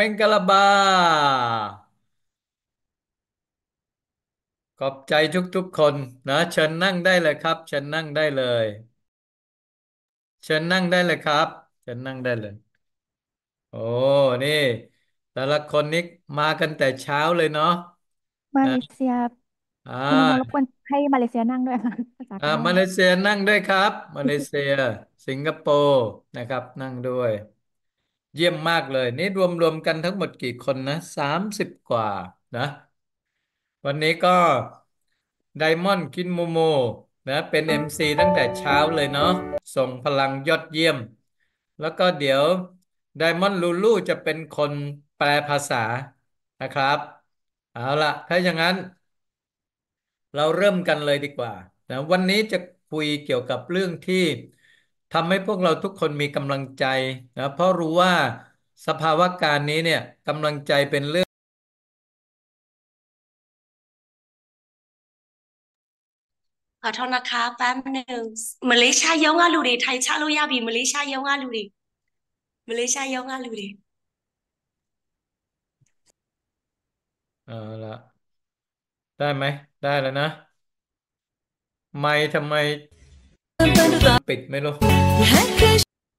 เมงกะลาบาขอบใจทุกๆคนนะเชิญนั่งได้เลยครับเชิญนั่งได้เลยเชิญนั่งได้เลยครับเชิญนั่งได้เลย โอ้นี่ แต่ละคนนี้มากันแต่เช้าเลยเนาะมาเลเซียอ่าคุณลุงควให้มาเลเซียนั่งด้วยค่ะภาษาอ่าามาเลเซียนั่งด้วยครับ มาเลเซีย สิงคโปร์นะครับ นั่งด้วยเยี่ยมมากเลยนี่รวมรวมกันทั้งหมดกี่คนนะสามสิบกว่านะวันนี้ก็ไดมอนด์คินโมโมนะเป็น MC ตั้งแต่เช้าเลยเนาะส่งพลังยอดเยี่ยม แล้วก็เดี๋ยวไดมอนด์ลูลูจะเป็นคนแปลภาษานะครับเอาละถ้าอย่างนั้น เราเริ่มกันเลยดีกว่านะวันนี้จะคุยเกี่ยวกับเรื่องที่ทำให้พวกเราทุกคนมีกำลังใจนะ เพราะรู้ว่าสภาวะการนี้เนี่ยกำลังใจเป็นเรื่อง ขอโทษนะคะแป๊บนึงมาเลเซียยองงาลูดีไทยชาลุยาบีมาเลเซียยองงาลูดีมาเลเซียยองงาลูดีเออละได้ไหม ได้แล้วนะไม่ทำไมปิดไหมลูก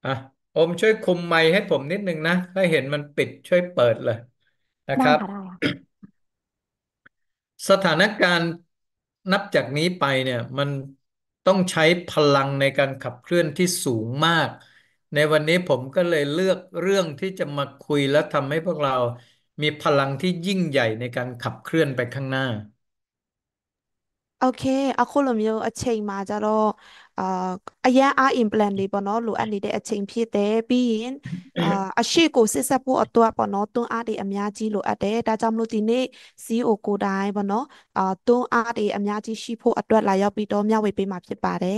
อ่ะอมช่วยคุมไมค์ให้ผมนิดนึงนะถ้าเห็นมันปิดช่วยเปิดเลยนะครับสถานการณ์นับจากนี้ไปเนี่ยมันต้องใช้พลังในการขับเคลื่อนที่สูงมากในวันนี้ผมก็เลยเลือกเรื่องที่จะมาคุยและทำให้พวกเรามีพลังที่ยิ่งใหญ่ในการขับเคลื่อนไปข้างหน้าโออเคค오มโยอเชงมาจะรออ่าอายาอาอินแปลนดีปะนาหลูอันนี้ได้เชิงพิดเต้ีอินอ่าอาชีโกเสร็สับปูตัวปะนาตัวอาดิอัมยาจีหลูอัดเด้ถาจำลูตินีซีโอโกได้ปะนาอ่าตัวอาดิอัมยาจีชีพูอตั่วลายอปิโตมียาวไปมาพิดป่าได้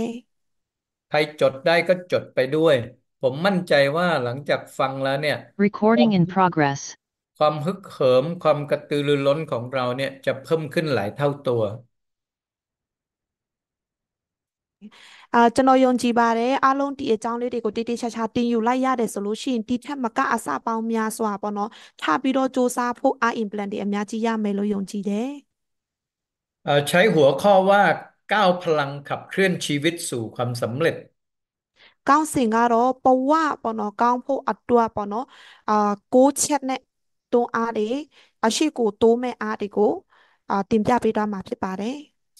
ใครจดได้ก็จดไปด้วย ผมมั่นใจว่าหลังจากฟังแล้วเนี่ย Recording in progress ความฮึกเหิมความกระตือรือร้นของเราเนี่ยจะเพิ่มขึ้นหลายเท่าตัวအာကျွန်တော်ယုံကြည်ပါတယ်အားလုံးဒီအကြောင်းလေးတွေကိုတိတိကျကျတင်ယူလိုက်ရတယ်ဆိုလို့ရှိရင်ဒီထက်မကအစပေါင်းများစွာပေါ့နော်ထပြီးတော့စ조사ဖို့အာ implant တွေအများကြီးရမယ်လို့ယုံကြည်တယ်အာใช้หัวข้อว่าก้าวพลังขับเคลื่อนชีวิตสู่ความสำเร็จကောင်းစဉ်ကတော့ပဝပေါ့နော်ကောင်းဖို့အတွက်ပေါ့နော်အာကိုးချက်နဲ့တွန်းအားတွေအရှိကိုတိုးမဲ့အားတွေကိုအာတင်ပြပေးသွားမှာဖြစ်ပါတယ်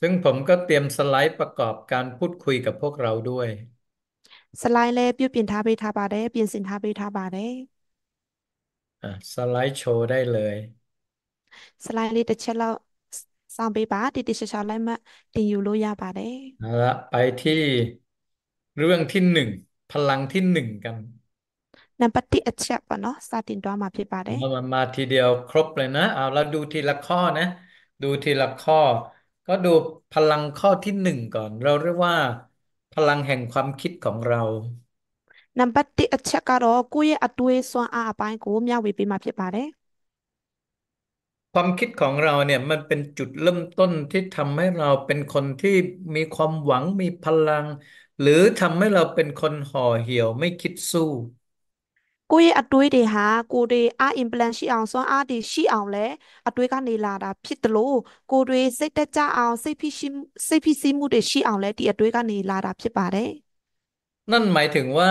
ซึ่งผมก็เตรียมสไลด์ประกอบการพูดคุยกับพวกเราด้วย สไลด์เลยเปลี่ยนทาไปทาบาးပါတယ်ပြင်ဆင်ထားပทးထาးပါတไดอ่ะสไลด์โชว์ได้เลย สไลด์လေตเชลချက်လေาက်စิာင့်ပေးပါတိတိကรကาလาုက်เอละไปที่เรื่องที่หนึ่ง พลังที่หนึ่งกันนัပปတิอัจฉက်ပေါ့နော်စတင်တွားမှာဖြစ်ပါมามาทีเดียวครบเลยนะเอาแล้วดูทีละข้อนะดูทีละข้อก็ดูพลังข้อที่หนึ่งก่อน เราเรียกว่า พลังแห่งความคิดของเรา นั m b e r 1အချကรကတော့ยိုယ့်อဲ့အတွေးစွမ်းအာมအပพုငาးကိုမျความคิดของเราเนี่ยมันเป็นจุดเริ่มต้นที่ทำให้เราเป็นคนที่มีความหวังมีพลัง หรือทำให้เราเป็นคนห่อเหี่ยวไม่คิดสู้ကိုယ့်ရဲ့အတွေးတွေဟာကိုယ်တွေအာ implant ရှိအောင်စွမ်းအားတွေရှိအောင်လဲအတွေးကနေလာတာဖြစ်တယ်လို့ကိုယ်တွေစိတ်တကြအောင်စိတ်ဖိရှိစိတ်ဖိစီးမှုတွေရှိအောင်လဲဒီအတွေးကနေလာတာဖြစ်ပါတယ်นั่นหมายถึงว่า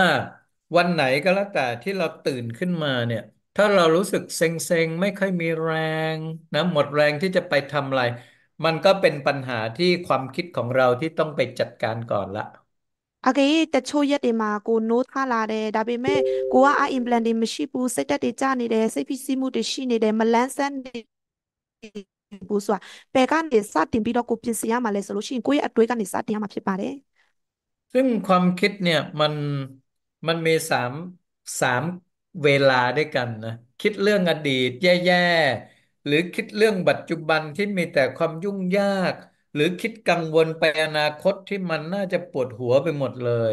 วันไหนก็แล้วแต่ที่เราตื่นขึ้นมาเนี่ยถ้าเรารู้สึกเซ็งๆ ไม่ค่อยมีแรงนะหมดแรงที่จะไปทำอะไร มันก็เป็นปัญหาที่ความคิดของเราที่ต้องไปจัดการก่อนละโอเคแต่ช่วยเด้มากูโน้ตหาลาเดดับเบิ้ลกูว่าอ่าอินแบลนด์ดิมชิปูเซตเตอร์จานเี่เซีพีซีมูดิชินี่เดมาเลนเซนเซนบูสว่าเป็นการเด็สัดถึงปีดอกกูพิสิยามาเลยสโลชินกูอยากด้วยการเด็สัดที่มาพิบาร์เลยซึ่งความคิดเนี่ยมันมันมีสามสามเวลาด้วยกันนะคิดเรื่องอดีตแย่ๆหรือคิดเรื่องปัจจุบันที่มีแต่ความยุ่งยากหรือคิดกังวลไปอนาคตที่มันน่าจะปวดหัวไปหมดเลย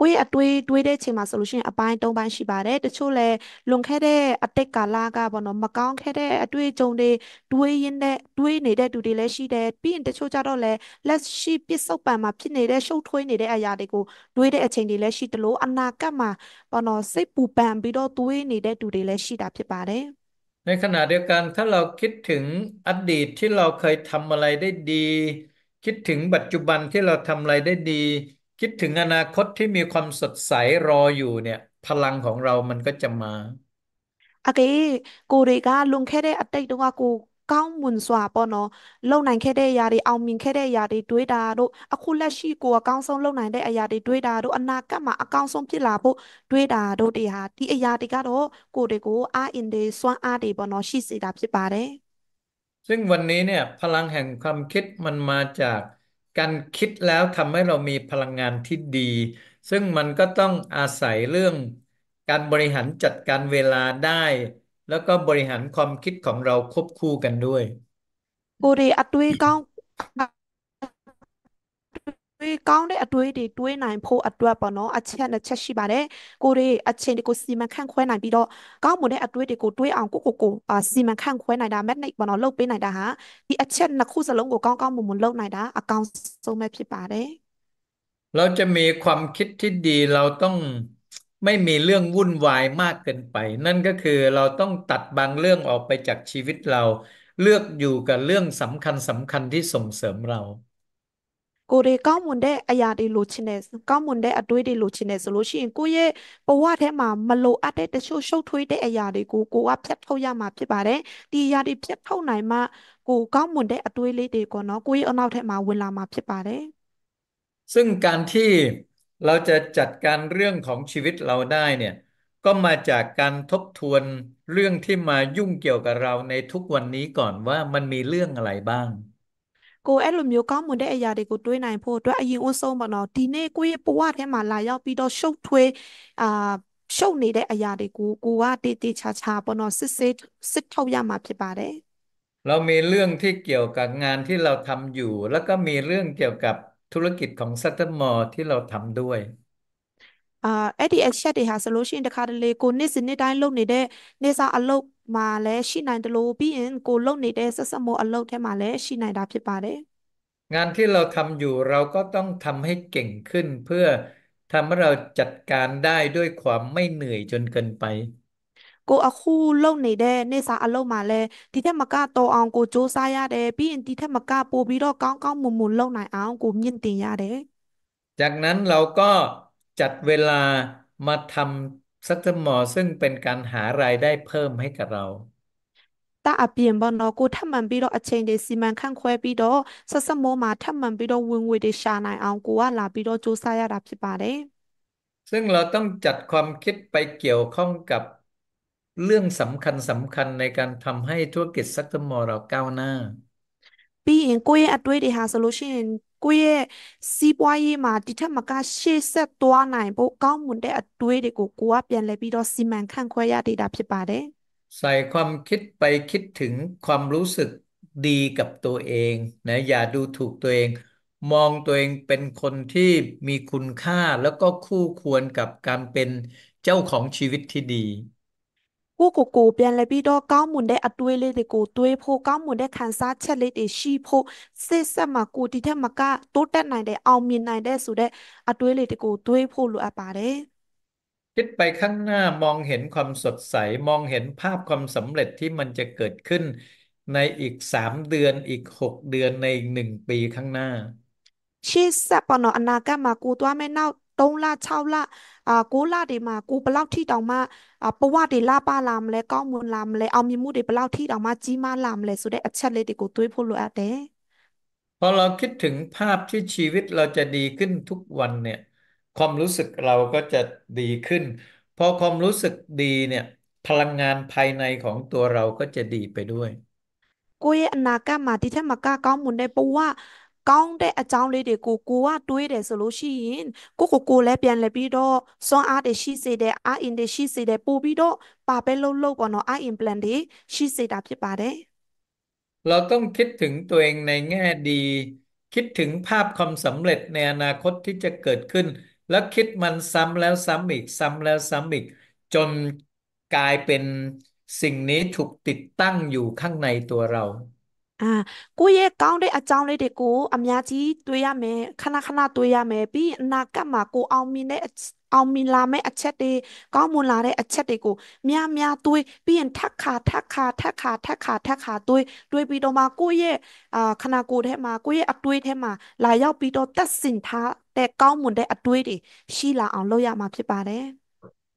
กุยอะตุยตุยได้เชมมาโซลูชันอะปายตองบ้านชิบาเดตะชวยเลยลงแค่ได้อะติกาลากาบอเนามะกองแค่ได้อะตุยจงได้ตุยยินได้ตุยနေได้ตุดีเลရှိเดပြီးရင်่ချို့ကြတော့လဲ let's เ h e ပစ္စုပ္ပန်မှာဖြစ်နေတဲ့ရှုပ်ထွေးနေတဲ့အရได้ေကိုတွေးတဲ့အချိန်တွေလည်းရှိတလို့အနာကတ်မှာဘ่นาะစိတ်ပူပန်ပြီးတော့တွေးနေတဲ့တူတွေလည်းရှိတာဖြစ်ပในขณะเดียวกันถ้าเราคิดถึงอดีตที่เราเคยทำอะไรได้ดี คิดถึงปัจจุบันที่เราทำอะไรได้ดี คิดถึงอนาคตที่มีความสดใสรออยู่เนี่ย พลังของเรามันก็จะมาอะเกกูริกาลุงแค่ได้อัปเดตดูว่ากูก้าวมุนสวาปอนอลงไหนแค่ได้ยาดีเอามินแค่ได้ยาดีด้วยดาดูอะคุณและชีกัวก้าวส่งลงไหนได้อายาดีด้วยดาดูอันนากะมาอะก้าวส่งพิลาปุด้วยดาดูดีฮะที่อายาดีก็รู้กูเด็กูอาอินเดสวาอาดีปอนอชีสีดับสิบปาเลยซึ่งวันนี้เนี่ยพลังแห่งความคิดมันมาจากการคิดแล้วทำให้เรามีพลังงานที่ดี ซึ่งมันก็ต้องอาศัยเรื่องการบริหารจัดการเวลาได้แล้วก็บริหารความคิดของเราควบคู่กันด้วยบุรีอัดด้วยก้อง้วยก้องได้อัดด้วยดีด้วยนายพูอ้วยปอนออดเชนอัดเชชิบาเดกูรีอัดเชนดีกูซีมันข้งควยนายปีดอก้องมดได้อัดด้วยดีกูด้วยอังกูกูกูอ่าซีมันข้งควยนายดาแม่ในปอนอเลิกไปนายดาฮะดีอัดเชนนักคู่สลงกูก้องก้องมหมุนเลิกนายดาอากองโซแม่พี่ปาเดเราจะมีความคิดที่ดีเราต้องไม่มีเรื่องวุ่นวายมากเกินไป นั่นก็คือเราต้องตัดบางเรื่องออกไปจากชีวิตเรา เลือกอยู่กับเรื่องสำคัญสำคัญที่ส่งเสริมเรา กูรีก็มุนได้อายาดีลูชินเนสก็มุนได้อดุยดีลูชินเนสลูชินกูเย่ปว่าเทมามาโลอัดได้แต่ชูชูทุยได้อายาดีกูกูว่าเพ็บเท่ายามาพี่บาร์เด้ดียาดีเพ็บเท่าไหนมากูก็มุนได้อดุยลีดีกว่าเนาะกูเย่เอาเทมาเวลามาพี่บาร์เด้ซึ่งการที่เราจะจัดการเรื่องของชีวิตเราได้เนี่ยก็มาจากการทบทวนเรื่องที่มายุ่งเกี่ยวกับเราในทุกวันนี้ก่อนว่ามันมีเรื่องอะไรบ้างกูแอลุมยูก็มันได้อายาดีกูด้วยนายพูดด้วยอยิงอุ้โซมงนอกเนาะทีนี้กูยังปวดให้มาลายเอดปี่ดอชกทวยอ่าชกนี่ได้อายาดีกู กูว่าตีตีชาชาปนาะซิสิซิเข้ายามาพิบาร์ได้เรามีเรื่องที่เกี่ยวกับงานที่เราทำอยู่ แล้วก็มีเรื่องเกี่ยวกับธุรกิจของซัตเตอร์มอร์ที่เราทำด้วยอ่าเอดีเอชเดียร์โซลูชันเดคาร์เลยกูนิ่สินิดได้ลงนี่เด้นี่าอัลลูมาแล้ชินายตัวพีเอ็งกูลงนี่ได้สัสมออัลลูแท้มาแล้ชินายดับไปไเดงานที่เราทำอยู่เราก็ต้องทำให้เก่งขึ้น เพื่อทำให้เราจัดการได้ด้วยความไม่เหนื่อยจนเกินไปกูอ่ะคู่เล่าในเดนในสาอ่ะเล่มาเลยที่แท้มากาโตอังกูโจซ่ายะเดพี่ที่แท้มากาปูพีโดก้อก้อวๆมุมๆเล่าไหนอ้าวกูยินตียาเดจากนั้นเราก็จัดเวลามาทำสัตมอซึ่งเป็นการหารายได้เพิ่มให้กับเราถ้าเปลี่ยนบอนอกูถ้ามันีโดอเชนเดซีมันขั้นควยไปรอสักสมมาถ้ามันไีโดวงวเดชาในอังกูว่าลาไปรอจูซายาดับสิบาเดซึ่งเราต้องจัดความคิดไปเกี่ยวข้องกับเรื่องสำคัญสำคัญในการทำให้ธุรกิจซักเตอร์มอลเราก้าวหน้า ปีเองกูยังอัดด้วยတွေးတွေဟာဆိုလို့ရှိရင်ကိုယ့်ရဲ့စီးပွตးရေးမှာဒกထက်မကရှေ့้က်သွားနดုင်ဖိုวကောင်းမွန်ลဲ့အတွေးတွေကိုကိုကပြา်လှည့်ပြီးတော့စီใส่ความคิดไปคิดถึงความรู้สึกดีกับตัวเองนะอย่าดูถูกตัวเองมองตัวเองเป็นคนที่มีคุณค่าแล้วก็คู่ควรกับการเป็นเจ้าของชีวิตที่ดีกูกูกูเปลี่ยนเลยพี่ดอกก้ามุนได้อัดด้วยเลยเด็กกูด้วยพูก้ามุนได้คันซาเชลิดีชีพูเสสมากูที่เทมากะตัวแต่ไหนได้เอามีไหนได้สุดได้อัดด้วยเลยเด็กกูด้วยพูหรืออะไรได้คิดไปข้างหน้ามองเห็นความสดใสมองเห็นภาพความสำเร็จที่มันจะเกิดขึ้นในอีกสามเดือนอีกหกเดือนในอีกหนึ่งปีข้างหน้าชีสปอนอนาก็มากูตัวไม่เน่าตงลาเช่าละอ่ากูละดีมากูเปล่าที่ตองมาอ่าปว่าดีลาป้าลำเลยก้อมูลลำเลยเอามีมูดีเปล่าที่ตองมาจีมาลำเลยสุดได้อัจฉริยะกูตุ้ยพูดเลยอะเดพอเราคิดถึงภาพที่ชีวิตเราจะดีขึ้นทุกวันเนี่ยความรู้สึกเราก็จะดีขึ้น พอความรู้สึกดีเนี่ยพลังงานภายในของตัวเราก็จะดีไปด้วยกูยอนาก้ามาที่แทมาก้าก้อมูลได้ปว่าก้องได้อาจารย์เลยเด็กกูกูว่าด้วยเดสูลชินกูกูกูแลเปลี่ยนเลยพี่โดส่อนอาเด็กชีเซเดอาอินเด็กชีเซเดปูพี่โดปปาไปลุลุบ่เนาะอาอินแปลนดิชีเซดาဖี่ปပาတด้เราต้องคิดถึงตัวเองในแง่ดี คิดถึงภาพความสำเร็จในอนาคตที่จะเกิดขึ้น แล้วคิดมันซ้ำแล้วซ้ำอีก ซ้ำแล้วซ้ำอีก จนกลายเป็นสิ่งนี้ถูกติดตั้งอยู่ข้างในตัวเราอ่ากูเย่ก้องได้อาจารย์เลยเด็กกูอเมีาจีตัวยาเมคณะคณะตัวยาเมพี่นากะมากูเอามีเน้เอามีลาเมอัจฉริก้องมูลลาได้อัจฉริกูเมียเมียตัวพี่ยังทักขาทักขาทักขาทักขาทักขาตัวต้วยปีโดมากูเย่อ่าคณะกูแท้มากูเย่อตัวแท้มาลายยอกปีโดตัดสินท้าแต่ก้องมูลได้อตัวดิชีลาเอาเล่ายามาพี่ป่าเด้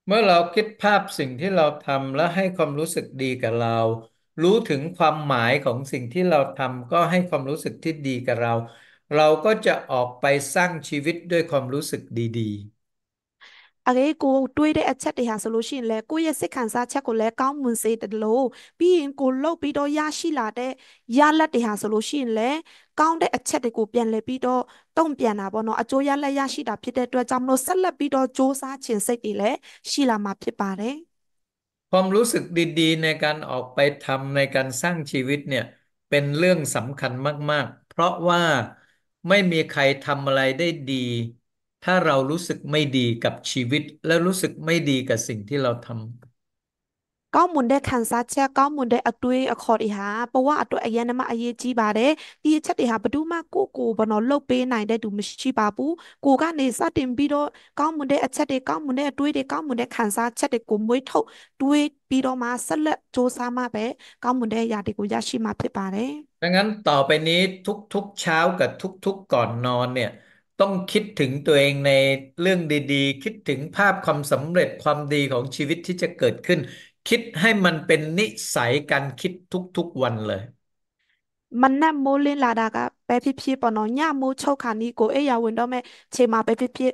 เมื่อเราคิดภาพสิ่งที่เราทำและให้ความรู้สึกดีกับเรารู้ถึงความหมายของสิ่งที่เราทำก็ให้ความรู้สึกที่ดีกับเรา เราก็จะออกไปสร้างชีวิตด้วยความรู้สึกดีๆอะไรกูด้วยได้แชทดเดียร์โซลูชันแล้วกูยังสิขันซาแช็กูแล้วก้าวมือเสี็จเดล๋ยพี่เอนกูเล่าไปด้วยยาชีลาได้ยาละเดียร์โซลูชันแล้วก้าวได้แชทดดีกูเปลี่ยนเลยไปด้วยต้องเปลี่ยนอะไรบ้างเนาะอาจจะยาละยาชีลาพี่เดียร์ตัวจำโนสั่ลยไปด้วยโจ้ซาเช่นเซติเลยสีลามาพี่ป่าเองความรู้สึกดีๆในการออกไปทำในการสร้างชีวิตเนี่ยเป็นเรื่องสำคัญมากๆ เพราะว่าไม่มีใครทำอะไรได้ดีถ้าเรารู้สึกไม่ดีกับชีวิตและรู้สึกไม่ดีกับสิ่งที่เราทำก็มุนได้คันซาเช่ก็มุนได้อัดดยอัคอร์ดอีฮะเพราะว่าอัดดยอัยนั้นมาอัยจีบาร์เดดีเช็ดอีฮะไปดูมากูกูบอนอลโลกเป้ไหนได้ดูมิชิบาปูกูกันในซ่าเต็มบีโด่ก็มุนได้อัดเช็ดก็มุนได้อัดด้วยก็มุนได้คันซาเช็ดกูมวยทุตุยบีโดมาสั่งลยโจซามาไปก็มุนได้ยาดีกูยาชิมาพิบาร์เดังนั้นต่อไปนี้ทุก ๆ เช้ากับทุก ๆก่อนนอนเนี่ยต้องคิดถึงตัวเองในเรื่องดีๆ คิดถึงภาพความสำเร็จความดีของชีวิตที่จะเกิดขึ้นคิดให้มันเป็นนิสัยการคิดทุกๆวันเลย มันน่าโมเล่นลาดากะไปพี่พี่ปอนอย่าโมโชคานี้โกเอยาวนดอแม่เชมาไปพี่พี่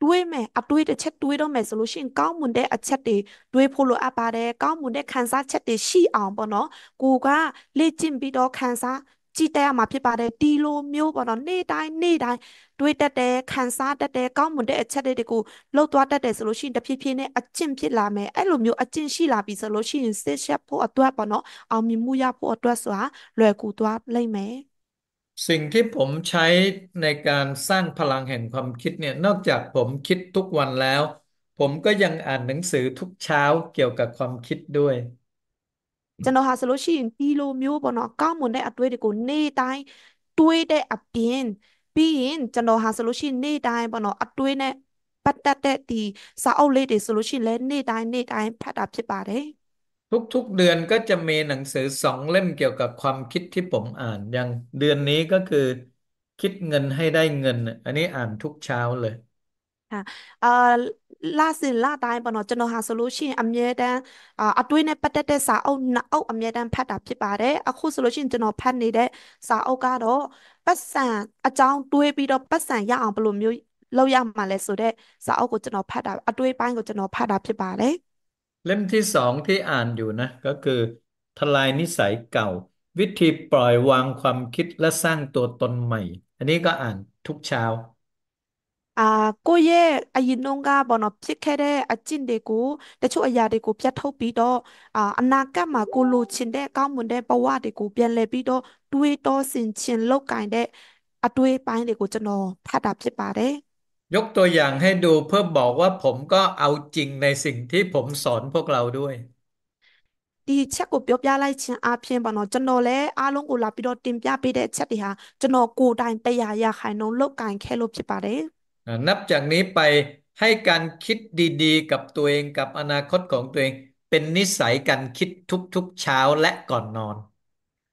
တွေးမယ်အတွေးတစ်ချက်တွေးတော့မယ်ဆိုလို့ရှိရင်ကောင်းမွန်တဲ့အချက်တွေတွေးဖို့လိုအပ်ပါတယ်ကောင်းမွန်တဲ့ခံစားချက်တွေရှိအောင်ပေါ့နော်ကိုကလေ့ကျင့်ပြီးတော့ခံစားကြည့်တတ်ရမှာဖြစ်ပါတယ်ဒီလိုမျိုးပေါ့နော်နေ့တိုင်းနေ့တိုင်းด้วยแต่เด็กคันซาแต่เด็กก็มุ่งเด็กเช่นเด็กกูเราตัวแต่เด็กสโลชินแต่พี่พี่เนี่ยอจิพี่ลาเมไอ้หลุมอยู่อจินชีลาบีสโลชินเสียเชฟพ่อตัวปะเนาะเอามีมุยาพ่อตัวสวะลวยกูตัวเลยเหมสิ่งที่ผมใช้ในการสร้างพลังแห่งความคิดเนี่ยนอกจากผมคิดทุกวันแล้ว ผมก็ยังอ่านหนังสือทุกเช้าเกี่ยวกับความคิดด้วยจะนโอฮาสโลชินที่โลมิวปะเนาะก็มุ่งเด้อัดด้วยเด็กกูเนี่ยตายตัวได้อับเปลี่ยนပြီးရင်ကျွန်တော်ဟာဆိုလို่ရှိရင်နေ့တိုင်းပေါ့နော်အတွင်းနဲ့ပတ်သက်တဲ့ဒီစာအုပ်လေးတွေဆိုလို့ရှိရင်လည်းနေ့တိုင်းနေ့တိုင်းဖတ်တာဖြစ်ပါတယ်ทุก ๆเดือนก็จะมีหนังสือสองเล่มเกี่ยวกับความคิดที่ผมอ่าน อย่างเดือนนี้ก็คือคิดเงินให้ได้เงินอันนี้อ่านทุกเช้าเลยค่ะเอ่อล่าสินล่าตายปนอจโนฮาสโซลูชันอเมริกันอ่าอตุยเนปัตเตเตสาอุน่าอเมริกันพัดดับที่ป่าယด้อုဆိโซลูชันจရင်ကျွန်တော်้တ်နေတဲ့စာအုပ်ကတော့ပတ်စံအကြောป်းတွေးပြီးတော့ပတ်စံရအောင်ဘယ်လိုမျိုးလောက်จမှာလဲဆိုတော့စာအုပ်ကိုကျွန်တော်ဖတ်တာအ่ွေးပိုเล่มที่สองที่อ่านอยู่นะ ก็คือ ทลายนิสัยเก่า วิธีปล่อยวางความคิดและสร้างตัวตนใหม่ อันนี้ก็อ่านทุกเช้าอ่าก็เย่อายุนงกาบอนอพิเคเรอจินเดกูแต่ช่วยยาเดกูพิจารณาปีโดอ่าอนากตมากูรู้ชินเดก้ามุนเดปวาเดกูเปลี่ยนเลยปีโดตัวยต่อสินเชนโลกไกเดอตัวไปเดกูจะนอพัดับสิปาเดยกตัวอย่างให้ดูเพื่อบอกว่าผมก็เอาจริงในสิ่งที่ผมสอนพวกเราด้วยดีเช็คกูเปียบยาไล่เชียนอาเพียงบ้านเนาจันโอเล่อาลุงกูลาปิโดติมยาปิดเช็ดดีฮะจันโอกูได้แต่ยายาขายน้องโลกการแค่ลปสิปาเดนับจากนี้ไปให้การคิดดีๆกับตัวเองกับอนาคตของตัวเองเป็นนิสัยการคิดทุกๆเช้าและก่อนนอน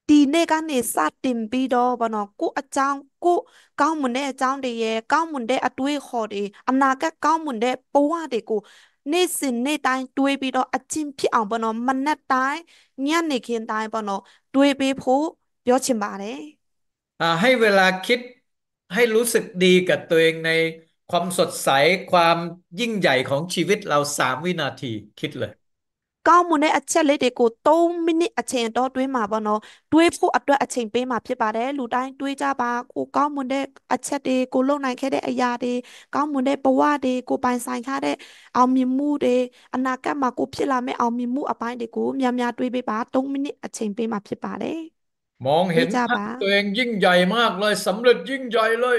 ดีเนกันเนซาติมปีดอบานอกุอาจารย์กุก้าวมุนได้อาจารย์เดียก้าวมุนได้อตุยขอดีอำนาจก็ก้าวมุนได้ปัวเดกูนสินเนตายตุยปีดออาจิมพี่อ่างบานอมันนัดตายเงี้ยนเคียนตายบานอตุยปีผู้เปียวชิมบาเลยอ่าให้เวลาคิดให้รู้สึกดีกับตัวเองในความสดใสความยิ่งใหญ่ของชีวิตเราสามวินาทีคิดเลยก็มันได้อัจฉริยะกูต้อมินิอัจฉริยะด้วยมาบ่เนาะด้วยผู้อัดด้วยอัจฉริยะมาพิจารณาหลุดได้ด้วยจ้าบ้ากูก็มันได้อัจฉริยะกูลงในแค่ได้อายาดีก็มันได้ประวัติกูไปสายงคาได้เอามีมู่ดีอนาคตมากูพิจาราไม่เอามีมู่อภัยดีกูยามยาด้วยไปบ้าต้อมินิอัจฉริยะมาพิจารด้มองเห็นท่านตัวเองยิ่งใหญ่มากเลยสำเร็จยิ่งใหญ่เลย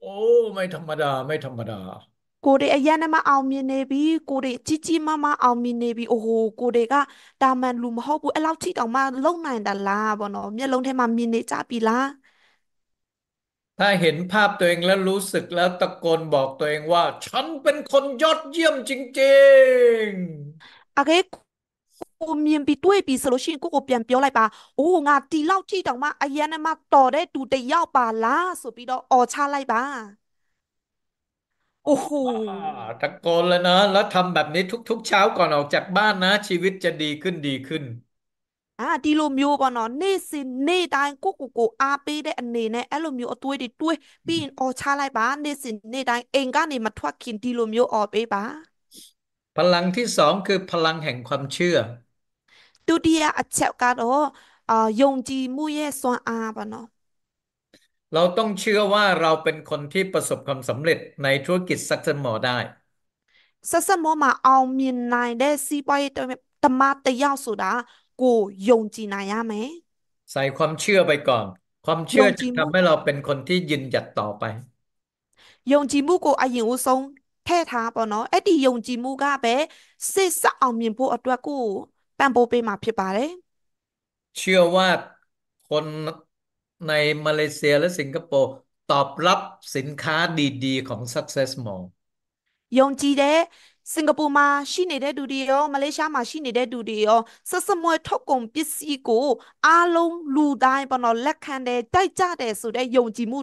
โอ้ไม่ธรรมดาไม่ธรรมดากูเดียนมาเอามีเนบีกูเดจิจิมามาเอามีเนบีโอ้โหกูเดก็ตามันลุมฮอบุเอลาที่ตออมาลงในดัลลาบ่เนาะเมี่ลงเทมามีเนจ้าปีละถ้าเห็นภาพตัวเองแล้วรู้สึกแล้วตะโกนบอกตัวเองว่าฉันเป็นคนยอดเยี่ยมจริงๆอะไรโอมีนปีด้วยปีสโลชินกู็เปลี่ยนเปลี่ยวไรปะโอ้งาทีเล่าที่ตรงมาไอ้ยันมาต่อได้ดูได้ยาวปะล่ะสุดปีดอออชาไรปะโอ้โหตะโกนแล้วนะแล้วทำแบบนี้ทุก ๆ เช้าก่อนออกจากบ้านนะชีวิตจะดีขึ้นดีขึ้นอ่าดีโลมิโอก่อนเนาะนี่สินี่ตายกูกูกูอาเป้ได้อันนี้เนี่ยไอ้โลมิโอตัวดีด้วยปีนออชาไรปานี่สินี่ตายเองก็เนี่ยมาทวักขินดีโลมิโออาเปป่ะพลังที่สองคือพลังแห่งความเชื่อตุเดียอัจฉတော့အာယยงจีมุမยสวนอาบမ်းအာเราต้องเชื่อว่าเราเป็นคนที่ประสบความสำเร็จในธุรกิจซักเซมอได้ซักเซมอมาเอาเมีนนายได้ซีปอยตมาตะยาสุดา กูยงจีนายะไหม ใส่ความเชื่อไปก่อน ความเชื่อจะทำให้เราเป็นคนที่ยืนหยัดต่อไป ยงจีมูกูอายิงอุสงแท้ท้าปะเนาะ ไอ้ดียงจีมูกะเบเสซะเอาเมียนพูอัดวกูปม่นโปไปมาဖิစ်ပါเลย เชื่อว่าคนในมาเลเซียและสิงคโปร์ตอบรับสินค้าดี ๆ ของ Success m a l ยงจีเดสิงคโปร์มาชิိနေดဲดဒူဒီရောမလေးရှားမှာရှိနေတဲ့ဒူဒီရောစစမွဲထုတ်ကုန်ပစ္စည်းကိုအားလုံးလူတိုင်းပေါ်တด့้လက်ခံတယ်တိดက်ကြတယ်ဆိုတဲ့ယုံကြည်မ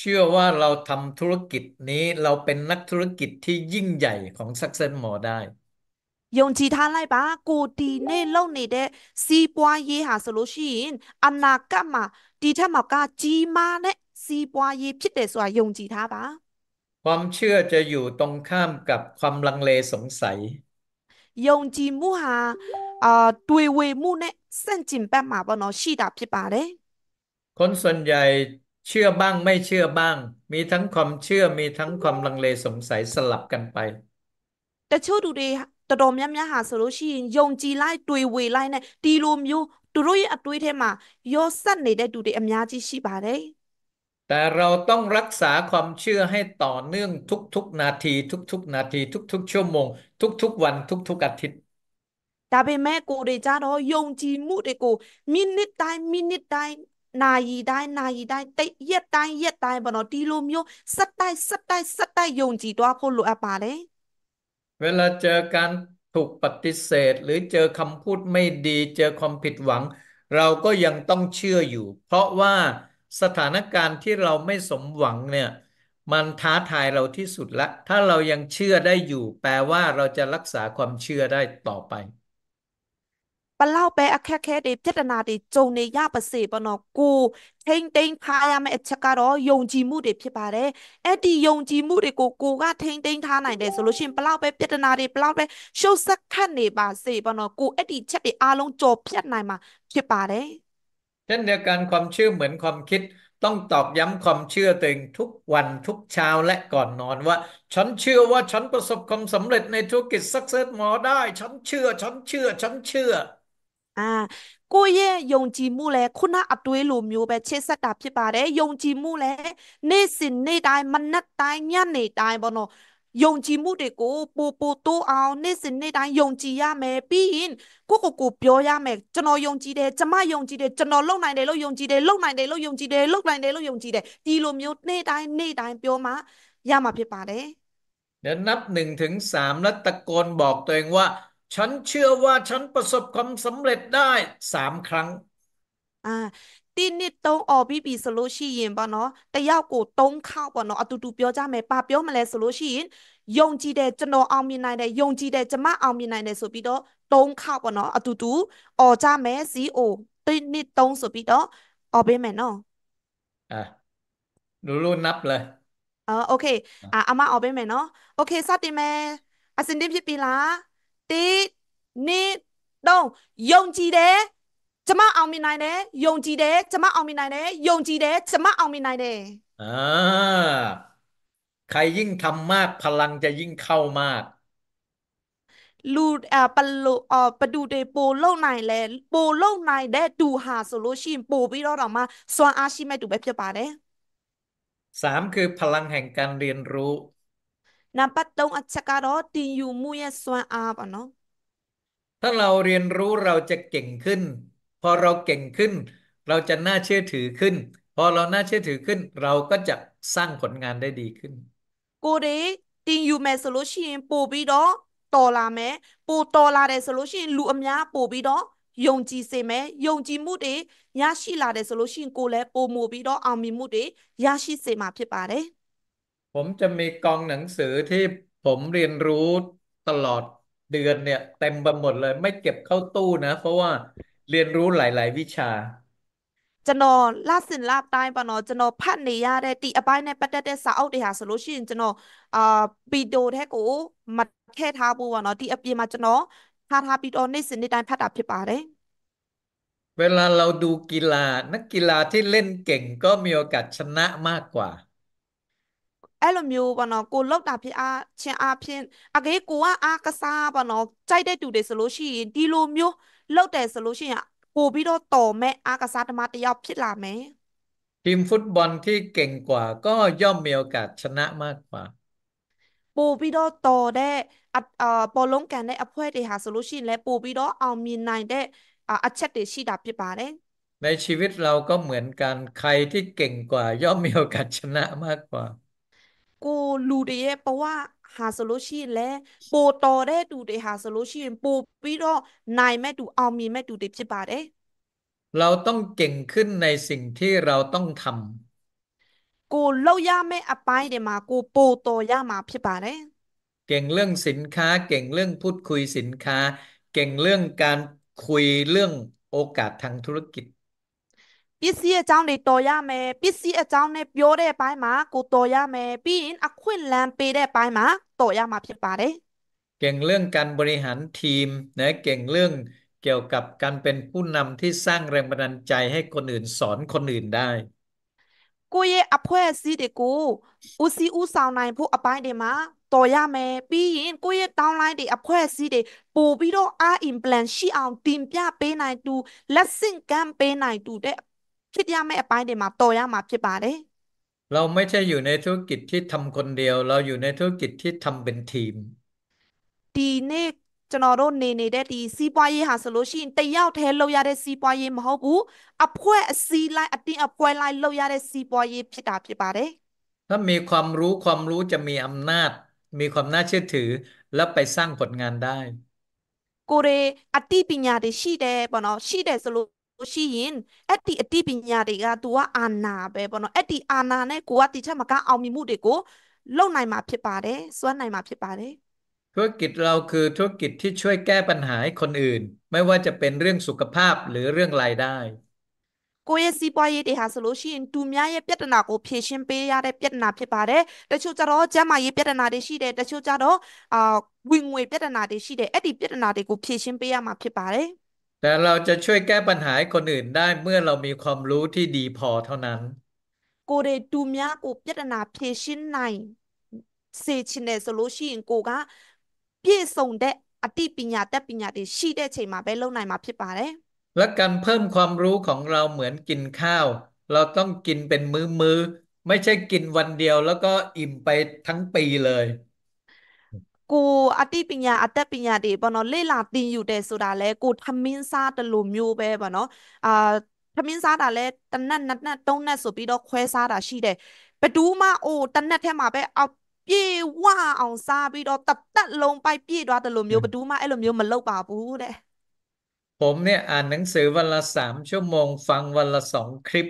เชื่อว่าเราทำธุรกิจนี้เราเป็นนักธุรกิจที่ยิ่งใหญ่ของ Success Mall ได้ยงจีทาไลบาโกดีเน่เล่าในเดะซีปวายหาสโลชินอันนากะมาดีท้ามากาจีมาเนซีปวายพิเตสวายงจีทาบาความเชื่อจะอยู่ตรงข้ามกับความลังเลสงสัย ยงจีมูฮาอ่าตุยเวมูเนเส้นจิมแปมาบะเนาะชีดาพิบาเลยคนส่วนใหญ่เชื่อบ้างไม่เชื่อบ้าง มีทั้งความเชื่อมีทั้งความลังเลสงสัยสลับกันไป แต่เชื่อดูดีตดมยามยาหาสรุชินยงจีไล่ตุยเวไล่เนี่ยตีลมยูตุรุยอตุยเทมาโยสันในได้ดูเดอมยาจีชิบาเลยแต่เราต้องรักษาความเชื่อให้ต่อเนื่องทุกทุกนาที ทุกทุกนาทีทุกทุกชั่วโมง ทุกทุกวันทุกทุกอาทิตย์ตาเป็นแม่กูเดจ้าดอยงจีมุเดกูมินิตได้มินิตไดนายีได้นายีได้เตยเยไดเย็ดไดบ่นอตีลมโยสัตได้สัตได้สัตได้ยงจีตัวพ่อลวอาปาเลยเวลาเจอการถูกปฏิเสธ หรือเจอคำพูดไม่ดี เจอความผิดหวัง เราก็ยังต้องเชื่ออยู่เพราะว่าสถานการณ์ที่เราไม่สมหวังเนี่ยมันท้าทายเราที่สุดละ ถ้าเรายังเชื่อได้อยู่ แปลว่าเราจะรักษาความเชื่อได้ต่อไปปลาเป๊ะแค่แค่ดิพิจารณาดิจงเนียภาษีปนกูเทงเทงทายามเอชการอยงจีมุดิพิบาร์เลยเอ็ดยงจีมุดิกูกูก็เทงเทงทายาเลยสรลปชิมปลาเป๊ะพิจารณาดิปลาเปโะชูสักคันเนบยภาษีปนกูเอ็ดเชฉดอารมณ์จบพิจารณามาพิบาร์เลยเช่นเดียวกันความเชื่อเหมือนความคิด ต้องตอกย้ำความเชื่อตึงทุกวันทุกเช้าและก่อนนอนว่าฉันเชื่อว่าฉันประสบความสำเร็จในธุรกิจสักเซสหมอได้ฉันเชื่อฉันเชื่อฉันเชื่อအာကိုယ့်ရဲ့ယုံကြည်မှုလဲခုနအတွေးလိုမျိုးပဲချစ်ဆက်တာဖြစ်ပါတယ်ယုံကြည်မှုလဲနေ့စဉ်နေ့တိုင်းမနက်တိုင်းညနေတိုင်းဘောနော်ယုံကြည်မှုတွေကိုပိုပိုတိုးအောင် နေ့စဉ်နေ့တိုင်းယုံကြည်ရမယ်ပြီးရင်ကိုကိုကိုပြောရမယ်ကျွန်တော်ယုံကြည်တယ်ကျမယုံကြည်တယ်ကျွန်တော်လုံနိုင်တယ်လို့ယုံကြည်တယ်လုံနိုင်တယ်လို့ယုံကြည်တယ်လုံနိုင်တယ်လို့ယုံကြည်တယ်ဒီလိုမျိုးနေ့တိုင်းနေ့တိုင်းပြောမှရမှာဖြစ်ပါတယ်เดี๋ยวนับหนึ่งถึงสามแล้วตะโกนบอกตัวเองว่าฉันเชื่อว่าฉันประสบความสำเร็จได้สามครั้ง อ่า ตีนี่ต้องออบีบีสโลชียินปะเนาะแต่ยาวกูต้องเข้าปะเนาะอตุตุเปียวจ้าไหมป้าเปียวมาเลยสโลชียิน ยงจีเดจโนเอามีนายเดยงจีเดจะมาเอามีนายเดสุบิโดต้องเข้าปะเนาะอตุตุออจ้าไหมซีโอ ตีนี่ต้องสุบิโดออเป็ไหมเนาะอ่ะรู้รูนับเลย อ๋อโอเค อ่ะเอามาออเป็นไหมเนาะ โอเคสัตดีไหมอาสินดิมพี่ปีละตีนီတော့ယုံကြည်တယ်ကျมအนายเမยင်နိုင်တယ်ယုံကြည်တယ်ကျမအောင်မြင်နาုင်တယ်ယုံကြညอ่าใครยิ่งทำมากพลังจะยิ่งเข้ามากลูอ่อปลูอ่อปดูเดปูลงในแลปูลงในได้ดูหาโซลูชันปูพี่รอดออกมาสวนอาชีพไม่ดูไบเพื่าไเด้สามคือพลังแห่งการเรียนรู้นับปัตตงอัจฉกิรอติยูมุยสวาอาปะเนาะ ถ้าเราเรียนรู้เราจะเก่งขึ้น พอเราเก่งขึ้น เราจะน่าเชื่อถือขึ้น พอเราน่าเชื่อถือขึ้นเราก็จะสร้างผลงานได้ดีขึ้น กูดีติยูแมสโลชินปูบิดอต่อลาแมปูต่อลาเดสโลชินลูอมยาปูบิดอยงจีเซเมยงจีมุดียาชิลาเดสโลชินกูแลปูมูบิดออามิมุดียาชิเซมาพิစาပါတผมจะมีกองหนังสือที่ผมเรียนรู้ตลอดเดือนเนี่ยเต็มไปหมดเลยไม่เก็บเข้าตู้นะ เพราะว่าเรียนรู้หลาย ๆ วิชาจะนอนลาสินลาบตายปะเนาะจะนอนพันนียาได้ตีอไปในประเทศสาอเดียสโลชินจะนอนอ่าปีโดแท้กูมาแค่ทาบูวะเนาะทีอปีมาจะนอนทาทาปีโดในสินในได้พัดอภิปาได้เวลาเราดูกีฬานักกีฬาที่เล่นเก่งก็มีโอกาสชนะมากกว่าไอ้ลมิวบ่เนาะกูเลบดาพี่อาเชียอาพี่อะเกกูว่าอากระซาบเนาะใจได้ดูเดสโลชี่ดีโลมျိုးลบแต่สโลชี่อะกูพี่ดောตแม้อากะซาตะมาตียอบพิลาแมั้ทีมฟุตบอลที่เก่งกว่า ก็ย่อมมีโอกาสชนะมากกว่า ปูพี่ดောตได้อ่าปอลงแกนได้อภเฝดิหาสโลชี่และปูพี่ดေเอามีนายได้อ่าอัจฉะดิชีดอตาผิดบาได้ในชีวิตเราก็เหมือนกันใครที่เก่งกว่า ย่อมมีโอกาสชนะมากกว่ากูรู้ดีเพราะว่าหาโซลูชันแล้วปูต่อได้ดูได้หาโซลูชันปูพี่รอนายแม่ดูเอามีแม่ดูเด็บชิบาร์เอเราต้องเก่งขึ้นในสิ่งที่เราต้องทำกูเล่ายาแม่อไปเดี๋ยมากูปูต่อยามาพิบาร์เอเก่งเรื่องสินค้าเก่งเรื่องพูดคุยสินค้า เก่งเรื่องการคุยเรื่องโอกาสทางธุรกิจပစ္စည်းအကြောင်းတွေတော်ရမယ်ပစ္စည်းအကြောင်းနဲ့ပြောတဲ့ဘိုင်းမှာကိုတော်ရမယ်ပြီးရင်အခွင့်လန်းပေးတဲ့ဘိုင်းမှာတော်ရမှာဖြစ်ပါတယ်เก่งเรื่องการบริหารทีมนะเก่งเรื่องเกี่ยวกับการเป็นผู้นำที่สร้างแรงบันดาลใจให้คนอื่นสอนคนอื่นได้ကိုရဲ့အဖွဲ့အစည်းတွေကိုဦးစီးဦးဆောင်နိုင်ဖို့အပိုင်းတွေမှာတော်ရမယ်ပြီးရင်ကိုရဲ့ downline တွေအဖွဲ့အစည်းတွေပို့ပြီးတော့ R implant ရှိအောင်တင်ပြပေးနိုင်သူလက်ဆင့်ကမ်းပေးနိုင်သူတဲ့คิดยามไม่ไปเดี๋ยวมาโตยามาพิบป่าเด้เราไม่ใช่อยู่ในธุรกิจที่ทำคนเดียวเราอยู่ในธุรกิจที่ทำเป็นทีมดีเนี่ยจะนอโรนเนเน่ได้ดีซีปอยหาโซลชินแต่ยาวแทนเราอยากได้ซีปอยมาบุอับเพื่อซีไลอัดติอับเพื่อไลเราอยากได้ซีปอยพิ่ตาพิบป่าเด้ถ้ามีความรู้ความรู้จะมีอำนาจ มีความน่าเชื่อถือและไปสร้างผลงานได้กูเรอัดติปิญญาได้ชีเดปะเนาชีเดสโลရှိရင်အဲ့ဒီအသိပညာတွေက तू ကအာနာပဲပေါ့နော်အဲ့ဒီအာနာနဲ့ကိုကတိချက်မကအောင်မြင်မှုတွေကိုလုံနိုင်မှာဖြစ်ပါတယ်စွမ်းနိုင်မှာဖြစ်ပါတယ်ธุรกิจเราคือธุรกิจที่ช่วยแก้ปัญหาให้คนอื่น ไม่ว่าจะเป็นเรื่องสุขภาพหรือเรื่องรายได้ကိုယ့်ရဲ့စီးပွားရေးတွေဟာဆိုလို့ရှိရင်သူများရဲ့ပြဿနာကိုဖြေရှင်းပေးရတဲ့ပြဿနာဖြစ်ပါတယ်။တချို့ကြတော့ကျန်းမာရေးပြဿနာတွေရှိတယ်။တချို့ကြတော့အာဝင်ငွေပြဿနာတွေရှိတယ်။အဲ့ဒီပြဿနာတွေကိုဖြေရှင်းပေးရမှာဖြစ်ပါတယ်။แต่เราจะช่วยแก้ปัญหาให้คนอื่นได้เมื่อเรามีความรู้ที่ดีพอเท่านั้นกูเดွေมူများကိုပြาเพชินในเซชินเนสโลชินกတယ်ဆาုလို့ရှိရင်ကိုကပြည့်ัုံတဲ့အသိပ้ာတတ်ပညာတွေရในมาพิျาร်မှာပและการเพิ่มความรู้ของเราเหมือนกินข้าว เราต้องกินเป็นมือมือ ไม่ใช่กินวันเดียว แล้วก็อิ่มไปทั้งปีเลยกูอัติปัญญาอัตตปัญญาดิปะเนาะเลลาตินอยู่เดสุดาเลกูทมิ้นซาตะลุมျยုးပဲปะเนาะอ่าทมิ้นซาตาเลตะนั่นนัดนัดตรงนันสุပြีดတေควยซาดาชีเดไปดูมาโอตะนันแท้มาไปเอาပြေဝအောင်ซาပြီးတော့ตตัดลงไปပြည့်ွားตะหลูမျိုปดูมาไอ้หลูမျိုးမလုတ်ပปဘူးတဲ့ผมเนี่ยอ่านหนังสือวันละสามชั่วโมงฟังวันละสองคลิป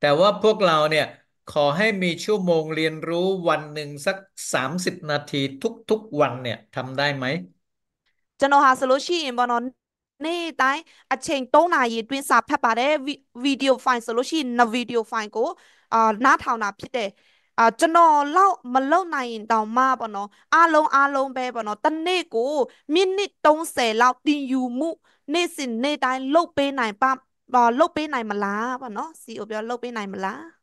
แต่ว่าพวกเราเนี่ยขอให้มีชั่วโมงเรียนรู้วันหนึ่งสักสสามิบนาทีทุกๆวันเนี่ยทำได้ไหมจะโนฮาสโลชีบอนนนี่ตายอเชงต้นายีดวินสับแปะไปได้วิดีโอไฟล์สโลชีนวิดีโอไฟล์กูอ่น้าทาวนาพี่เดอจาจนอเล่ามาเล่าในายดาวมาปะเนาะอาลงอาลงไปปะเนาะตะนี่กูมินิตรงเสเล่าตีอยู่มุนี่สินนี่ตายลุกไปไหนปะบ่ลุกไปไหนมาลาะปะเนาะซีโอเบียวลุกไปไหนมาลา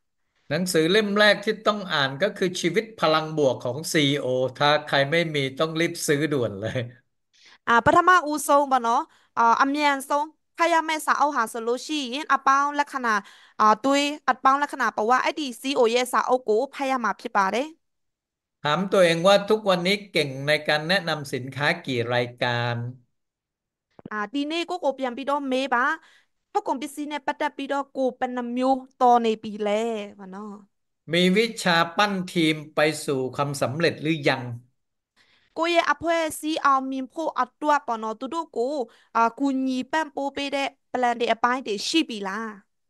หนังสือเล่มแรกที่ต้องอ่านก็คือชีวิตพลังบวกของซีโอถ้าใครไม่มีต้องรีบซื้อด่วนเลยอ่าปฐมอุทรงบ่เนาะอ่าอเมียนทรงขยาแม่สาวหาสโลชีอินอัปเปาลักษณะอ่าตุยอัปเปาลักษณะแปลว่าไอ้ดีซีโอเยสาวอูกพยามาพิบาเด้ถามตัวเองว่าทุกวันนี้เก่งในการแนะนำสินค้ากี่รายการอ่าดีนี่ก็โบเปียี่ิโดเมบะพราะกลุ่มพิซีเนี่ยปัตตปีดอกูเป็นน้ำมิวต่อในปีแรกวะเนาะมีวิชาปั้นทีมไปสู่ความสำเร็จหรือยังกูยังอภัยซีเอามีผู้อัดตัวปนอตุดูกูอ่ากูยีแป้นปูไปได้แปลนเดียไปเดชีปีละ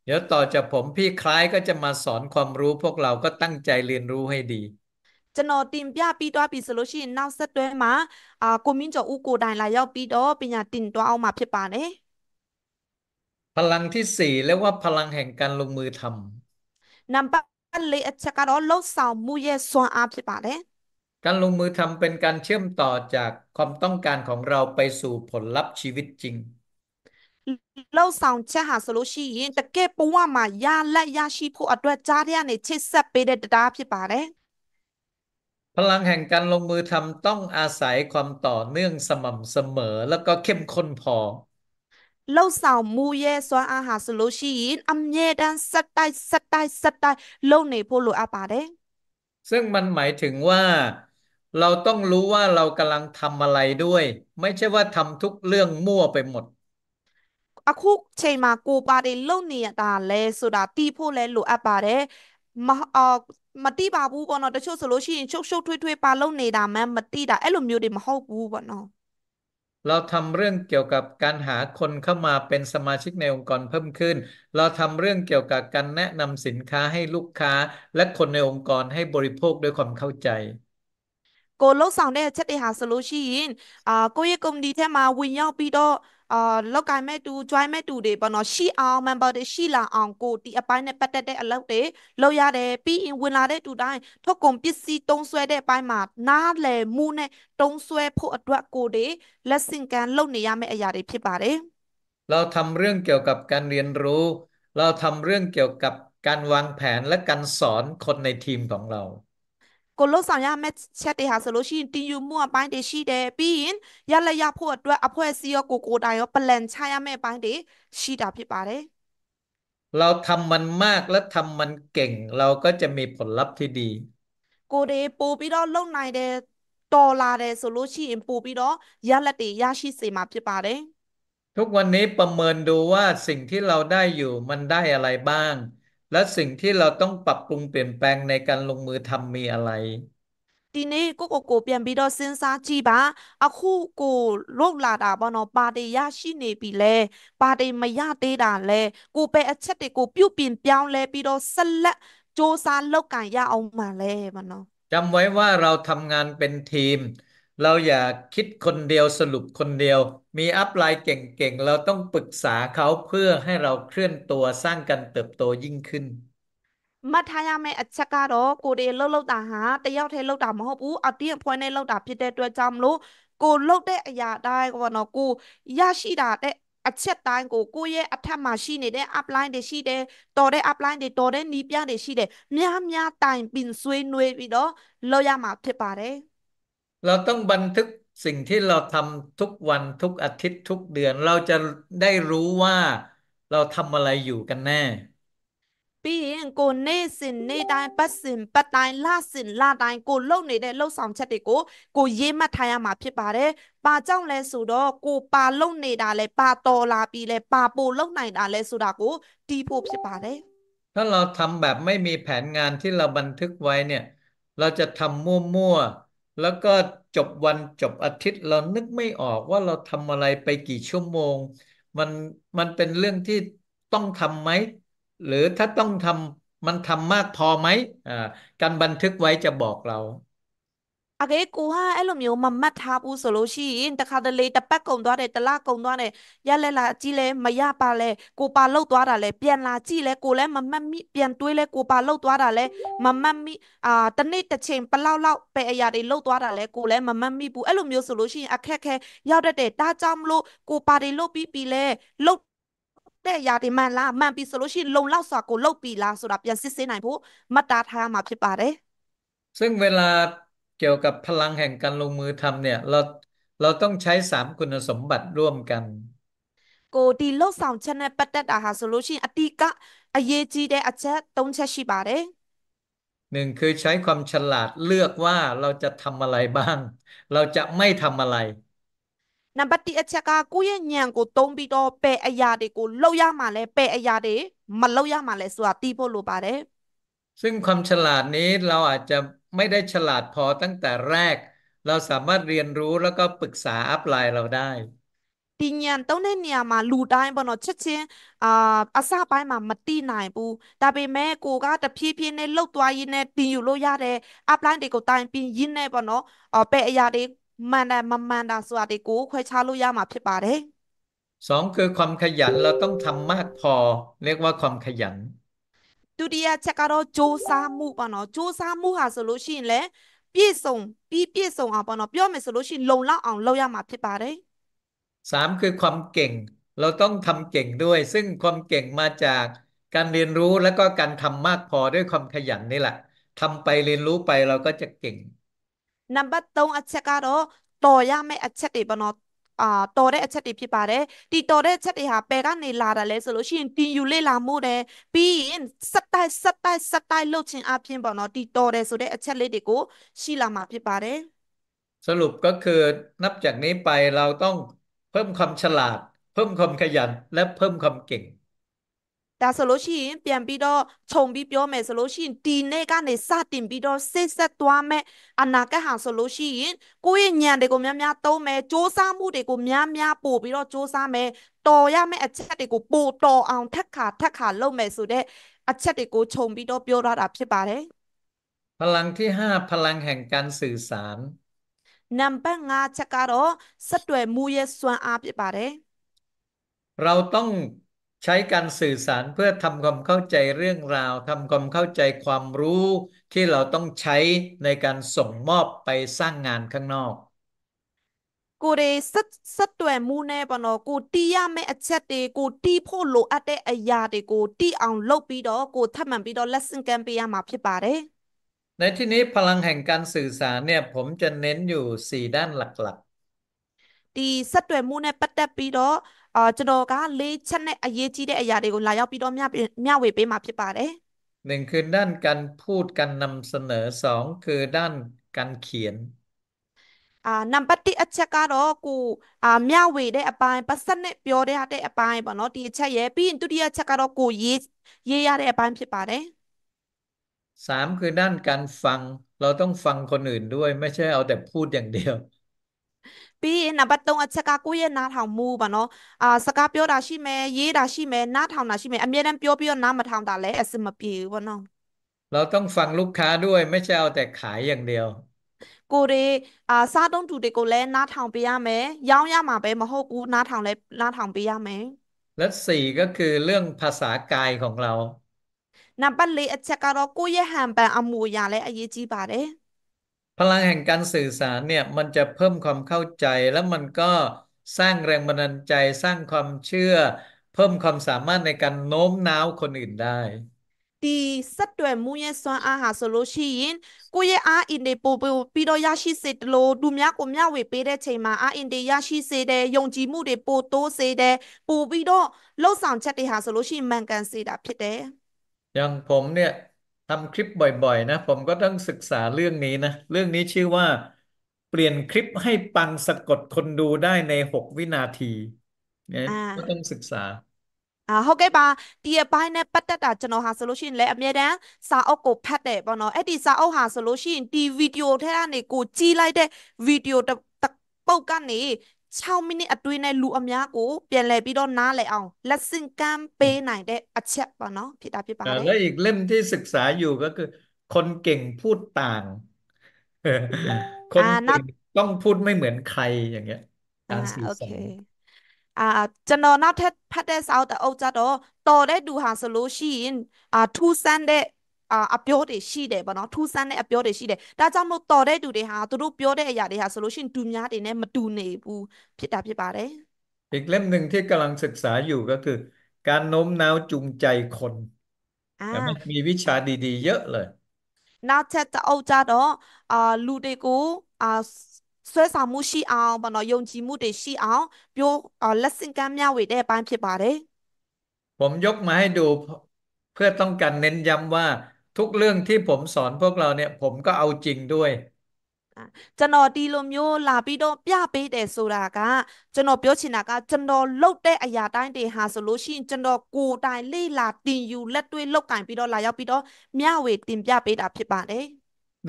เดี๋ยวต่อจากผมพี่คล้ายก็จะมาสอนความรู้พวกเราก็ตั้งใจเรียนรู้ให้ดีจะนอติมปีปีตัวปีสโลชินน่าเสด็จมาอ่ากูมิจะอุกูได้ลายยาวปีดอปีนาติมตัวเอามาเพียบปานเอพลังที่สี่เรียกว่าพลังแห่งการลงมือทำน u m b e r 4အချက်ကတေล့လှုပ်ဆေวင်မสုရဲ့าွမ်းการลงมือทำเป็นการเชื่อมต่อจากความต้องการของเราไปสู่ผลลัพธ์ชีวิตจริงเราสั่งเชื่อหาสโลชีแต့่กှว่า်တကา်ဘဝยาာရလက်ရရှိဖို့အนွက်ကြားထဲကနေခปိด်ဆาพิေးတဲ့พลังแห่งการลงมือทำต้องอาศัยความต่อเนื่องสม่ำเสมอแล้วก็เข้มข้นพอเล่าสาวมูเยสวนอาหารสโลชีนอเมเดันสัตสัตสัตเล่าในพูลูอาปาเด ซึ่งมันหมายถึงว่าเราต้องรู้ว่าเรากำลังทำอะไรด้วย ไม่ใช่ว่าทำทุกเรื่องมั่วไปหมดอาคุกเชมากูปาเดเล่าเนี่ยตาเลสุดาตีพูแลลูอาปาเดมาเออมาตีบาบูบ่เนาะแต่ชกสโลชีนชกชกทุยทุยปาเล่าเนี่ยดามันมาตีดาเอลุมิวดิมาฮอบูบ่เนาะเราทำเรื่องเกี่ยวกับการหาคนเข้ามาเป็นสมาชิกในองค์กรเพิ่มขึ้น เราทำเรื่องเกี่ยวกับการแนะนำสินค้าให้ลูกค้า และคนในองค์กรให้บริโภคด้วยความเข้าใจ โกลလှုပ်ဆောင်เဲ့ချက်တွေဟာชိนอ่ากရยိရင်အာကိုา့်ရဲ့ c o m p a n เอ่อลูกาย่แม่ดูจ้อยแม่ดูเดิปะเนาะชีอองแมมเบอร์ดิชีลาอองกูตีอป้ายเนี่ยปัดแต่ๆอลุเตเอยาได้พี่อินวนลาได้ตูได้ทุกคนพิสิต้งซวยได้ปมาหน้าแลมูเนี่ยต้งซวยผู้อวดกูดและสิ่งกันลุเนี่ยแม่อะไรไดพิบารပါတเราทำเรื่องเกี่ยวกับการเรียนรู้ เราทำเรื่องเกี่ยวกับการวางแผนและการสอนคนในทีมของเราก็ลูกสาวยามม่เช็ดเดาสโลชินติยูมัวไปเดชีเดปีนยาเลยาพวดด้วยอพวซีโอกูกูได้ก็เปลนชายาแม่ไปเดชีดาพี่ปาเลยเราทำมันมากและทำมันเก่ง เราก็จะมีผลลัพธ์ที่ดีกูเดปูปีดอลงในเดตอลาเดสโลชินปูปีดอยาละตียาชีสีมาพี่ปาเลยทุกวันนี้ประเมินดูว่าสิ่งที่เราได้อยู่มันได้อะไรบ้างและสิ่งที่เราต้องปรับปรุงเปลี่ยนแปลงในการลงมือทำมีอะไร ทีนี้กูก็เปลี่ยนไปดอสินซาจีบาอาคู่กูลูกหลาดาบานอปาเดยาชินีปีเลยปาเดไม่ยาเตดาเลยกูไปอชเชติกูพิ้วปลีนเปลี่ยนเลยปีดอสเละโจซานลูกกันยาเอามาเลยบานอจำไว้ว่าเราทำงานเป็นทีมเราอย่าคิดคนเดียวสรุปคนเดียว มีอัพไลน์เก่งๆ เราต้องปรึกษาเขาเพื่อให้เราเคลื่อนตัวสร้างการเติบโตยิ่งขึ้นမထားရမယ့်အချက်ကတော့ကိုတွေလှုပ်လှုပ်တာဟာတယောက်တည်းလှုပ်တာမဟုတ်ဘူးအတင်းအဖွဲ့နဲ့လှုပ်တာဖြစ်တဲ့အတွက်ကြောင့်မလို့ကိုလှုပ်တဲ့အရာတိုင်းပေါ့နော်ကိုရရှိတာတဲ့အချက်တိုင်းကိုကိုရဲ့အထက်မှာရှိနေတဲ့ upline တွေရှိတယ်တော်တဲ့ upline တွေတော်တဲ့နီးပြတွေရှိတယ်များများတိုင်ပင်ဆွေးနွေးပြီးတော့လှုပ်ရမှာဖြစ်ပါတယ်เราต้องบันทึกสิ่งที่เราทำทุกวันทุกอาทิตย์ทุกเดือน เราจะได้รู้ว่าเราทำอะไรอยู่กันแน่ ปีนอกูเนสินเนตด้ปัสสินปัตายลาสินลาตด้กูเล่าในได้เล่าสองเฉดกู กูยิ้มมาทายมาพิ่ป่าเด้ป่าเจ้าเลยสุดอกูป่าเล่าในด่าเลยปาโตลาปีเลยป่าปูเล่าไหนด่เลยสุดากูตีผู้พิ่ป่าเด้ถ้าเราทำแบบไม่มีแผนงานที่เราบันทึกไว้เนี่ย เราจะทำมั่วๆแล้วก็จบวันจบอาทิตย์เรานึกไม่ออกว่าเราทำอะไรไปกี่ชั่วโมง มันมันเป็นเรื่องที่ต้องทำไหม หรือถ้าต้องทำมันทำมากพอไหมอ่าการบันทึกไว้จะบอกเราအကဲကိုဟာအဲ့လိုမျိုးမမတ်ထားဘူးဆိုလို့ရှိရင်တခါတလေတပတ်ကုံသွားတယ်တလကုံသွားတယ်ရက်လက်လာကြည့်လဲမရပါလဲကိုပါလောက်သွားတာလဲပြန်လာကြည့်လဲကိုလဲမမတ်မိပြန်တွေးလဲကိုပါလောက်သွားတာလဲမမတ်မိအာတနေ့တစ်ချိန်ဘလောက်လောက်ပဲအရာတွေလောက်သွားတာလဲကိုလဲမမတ်မိဘူးအဲ့လိုမျိုးဆိုလို့ရှိရင်အခက်ခဲရောက်တတ်တယ်ဒါကြောင့်မလို့ကိုပါတွေလောက်ပြီးပြီလဲလောက်တဲ့ຢာတွေမှန်လားမှန်ပြီဆိုလို့ရှိရင်လုံလောက်စွာကိုလောက်ပြီလားဆိုတာပြန်စစ်ဆေးနိုင်ဖို့မှတ်သားထားမှာဖြစ်ပါတယ်ซึ่งเวลาเกี่ยวกับพลังแห่งการลงมือทำเนี่ยเราเราต้องใช้สามคุณสมบัติร่วมกันโกดีโลกสองชั้นในปัตตาดาฮาโซลูชันอติกะอเยจีเดอาจะต้งเชชิบาเดหนึ่งคือใช้ความฉลาดเลือกว่าเราจะทำอะไรบ้าง เราจะไม่ทำอะไรนับติอาจากะกูยังยังกูต้องบิดอเปอายาเดกูเล่ายามาเลยเปอายาเดมันเล่ายามาเลยสวัสดีพ่อรูบาเดซึ่งความฉลาดนี้เราอาจจะไม่ได้ฉลาดพอตั้งแต่แรก เราสามารถเรียนรู้แล้วก็ปรึกษาอัพไลน์เราได้ทีนี้ต้องในเนี่ยมาลูได้บ่เนาะชัดเจนอ่าอาสาไปมามาตีไหนปูแต่ไปแม่กูก็ต่พี่พี่เนี่ยเลุกตัวยินเนี่ยตีอยู่โลยาเด้อัพไลน์ด็กกูตายปิยินเนี่ยบ่เนาะอ่อเปอะยาเดิมันน่ะมามันดาสวัสดีกูคว่ชาโลยามาพี่ป่าเด้ สองคือความขยันเราต้องทำมากพอเรียกว่าความขยันุดิยาเช็คการโจซามูปะเนาะโจซามุหาสโลชินเลยปี่ส่ง ปีปี่ส่งอ่ะปะเนาะเปี่วเมสโลชินลงล่องอ๋องเราอยามาผิดไปได้สามคือความเก่ง เราต้องทำเก่งด้วย ซึ่งความเก่งมาจากการเรียนรู้แล้วก็การทำมากพอด้วยความขยันนี่แหละ ทำไปเรียนรู้ไปเราก็จะเก่งนัมเบอรตรงอัจฉริยะ่อย่าไม่อัจฉริยะปนออ่าตัได้เฉ็ดที่ผิาได้ตีโตได้เฉ็ดที่หาเปกันในลาระเลยสโลชิ้นตีอยู่เลยลามูได้ปีนสไตสไตสไตลูกชิ้นอาพิมบอกเนาะตีโตได้สุดได้เฉ็ดเลยด็กกูชิลามาผิดไปเลยสรุปก็คือนับจากนี้ไปเราต้องเพิ่มความฉลาด เพิ่มความขยันและเพิ่มความเก่งဒါဆိုလို့ရှိရင်ပြန်ပြီးတော့ခြုံပြီးပြောမယ်ဆိုလို့ရှိရင်ဒီနေ့ကနေစတင်ပြီးတော့စိတ်ဆက်သွားမယ်အနာဂတ်ဟာဆိုလို့ရှိရင်ကိုယ့်ရဲ့ညံတွေကိုများများသုံးမယ်စ조사မှုတွေကိုများများပို့ပြီးတော့조사မယ်တော်ရမယ့်အချက်တွေကိုပို့တော်အောင်ထက်ခါထက်ခါလုပ်မယ်ဆိုတဲ့အချက်တွေကိုခြုံပြီးတော့ပြောထားတာဖြစ်ပါတယ်พลังที่ห้าพลังแห่งการสื่อสารနံပါတ်5ချက်ကတော့ဆက်တွယ်မှုရဲ့စွမ်းအားဖြစ်ပါတယ်เราต้องช้การสื่อสารเพื่อทำความเข้าใจเรื่องราวทำความเข้าใจความรู้ ที่เราต้องใช้ในการส่งมอบไปสร้างงานข้างนอก กูได้สัตสัตวมูเน่ปนอกูตียาไม่อัจฉริกูตีพ่อโลอัดเดอยาดีกูตีเอาลปีดอกูทำมันปีดอลัซษ่งแกมปียามาพิบาร์เดในที่นี้พลังแห่งการสื่อสารเนี่ยผมจะเน้นอยู่สี่ด้านหลักๆดีสัตวมูเน่ปัตเตปีดอเออจโนก้าเลชันเนี่ยอยจีได้อยาเดียวลายเอาปีดอมยาเมียเวไปมาพิปาไดหนึ่งคือด้านการพูดการนำเสนอสองคือด้านการเขียน อ่านำปฏิอัจฉริยะรอกูอ่าเมียเวได้อภัยปัสสนะเปียวได้ฮะได้อภัยบ่เนาะดีอัจฉริยะปี่ตุติยอฉักก็รอกู่ยเยยาได้อภัยพิพาได้สามคือด้านการฟัง เราต้องฟังคนอื่นด้วยไม่ใช่เอาแต่พูดอย่างเดียวปีนับตรงอ่ะกากุยนัดทำมูบานอ่าสกาเปียวดาชิเมยีดาชิเมน่าทำนาชิเมอันนี้นันเปียวเปียวน่ามาทาแตาเลสสมปีบ้านอ่เราต้องฟังลูกค้าด้วยไม่ใช่เอาแต่ขายอย่างเดียวกูเลอ่าซาต้องดูเด็กกูเลยนัดทำไปยามไหมยาวยามาไปมาหกูนัดทำเลยนัดทำไปยามไหมและสี่ก็คือเรื่องภาษากายของเรานับปันเลยอ่ะสกาเรกุยแฮมแปลอามูยาเลยอายุจีบาร์เลยพลังแห่งการสื่อสารเนี่ยมันจะเพิ่มความเข้าใจแล้วมันก็สร้างแรงบันดาลใจสร้างความเชื่อ เพิ่มความสามารถในการโน้มน้าวคนอื่นได้ဒီဆက်တွယ်မှုရဲ့စွမ်းအားဟာဆိုလို့ရှိရင်ကိုယ့်ရဲ့အားအင်တွေပို့ပို့ပြီးတော့ရရှိစေတယ်လို့လူများကိုမျှဝေပေးတဲ့ချိန်မှာအားအင်တွေရရှိစေတယ်ယုံကြည်မှုတွေပိုတိုးစေတယ်ပို့ပြီးတော့လှုပ်ဆောင်ချက်တွေဟာဆိုလို့ရှိရင်မှန်ကန်စေတာဖြစ်တယ်။ผมเนี่ยทำคลิปบ่อย ๆ นะ ผมก็ต้องศึกษาเรื่องนี้นะเรื่องนี้ชื่อว่าเปลี่ยนคลิปให้ปังสะกดคนดูได้ในหกวินาทีเนี่ยก็ต้องศึกษาอ่าโอเคป่ะดีอ่ปายเนี่ยปัตตะตาจนเราหาโซลูชันเลยอเมริกันสาวกูพัดเดะป่ะเนาะไอ้ที่สาวหาโซลูชันดีวิดีโอแท้ๆนี่กู จีไลเดวิดีโอตะปุ๊กกันนี่เช่ามินิอัดวยในรูอเมียกูเปลี่ยนเลยพี่ดอนน้าเลยเอาและซิ่งการเปไหนได้อัดเช็ปะเนาะพี่ตาพี่ปาแล้วอีกเล่มที่ศึกษาอยู่ก็คือคนเก่งพูดต่างคนต้องพูดไม่เหมือนใครอย่างเงี้ยการสื่อสารอ่าจะนอนนับแพัย์เดสเอาแต่เอาจะโตโตได้ดูหาโซลูชันอ่าทูเซนเด้အာအပြောတွေရှိတယ်ပေါ့နော်ထူးဆန်းတဲ့အပြောတွေရှိတယ်ဒါကြောင့်မို့တော်တဲ့သူတွေဟာသူတို့ပြောတဲ့အရာတွေဟာဆိုလို့ရှိရင်တူများတွေနဲ့မတူနေဘူးဖြစ်တာဖြစ်ပါတယ်อีกเล่มหนึ่งที่กำลังศึกษาอยู่ก็คือ การโน้มน้าวจูงใจคนมันมีวิชาดีๆ เยอะเลยน่าจะจะเอาจากอ่าลูเดกูอ่าဆွဲဆောင်မှုရှိအောင်ဘာလို့ယုံကြည်မှုတွေရှိအောင်ပြောလက်စင်ကမ်းမျှဝေတဲ့အပိုင်းဖြစ်ပါတယ်ผมยกมาให้ดูเพื่อต้องการเน้นย้ำว่าทุกเรื่องที่ผมสอนพวกเราเนี่ยผมก็เอาจริงด้วยจนอดีลมโยลาบิโดปยาเปเดสุรากะจนอเปียวชินากะจนอเลาดไดอายาใตนเดหาโซลลชินจนอกูตายลีลาตินยูเล็ดด้วยลกไก่ปิโดลายาปิโดเมียเวตินปยาเปดาဖิစ်ပါเယ်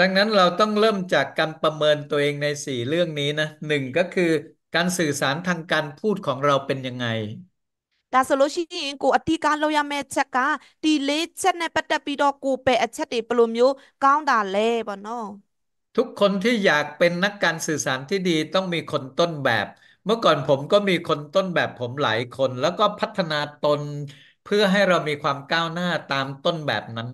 ดังนั้นเราต้องเริ่มจากการประเมินตัวเองในสี่เรื่องนี้นะหนึ่งก็คือการสื่อสารทางการพูดของเราเป็นยังไงဒါဆိုလို့ရှိရင်ကိုအတိကလောက်ရမယ့်ချက်ကဒီလေးချက်နဲ့ပတ်သက်ပြီးတော့ကိုပယ်အချက်တွေဘယ်လိုမျိုးကောင်းတာလဲပေါ့နော်ทุกคนที่อยากเป็นนักการสื่อสารที่ดีต้องมีคนต้นแบบ เมื่อก่อนผมก็มีคนต้นแบบผมหลายคน แล้วก็พัฒนาตนเพื่อให้เรามีความก้าวหน้าตามต้นแบบนั้น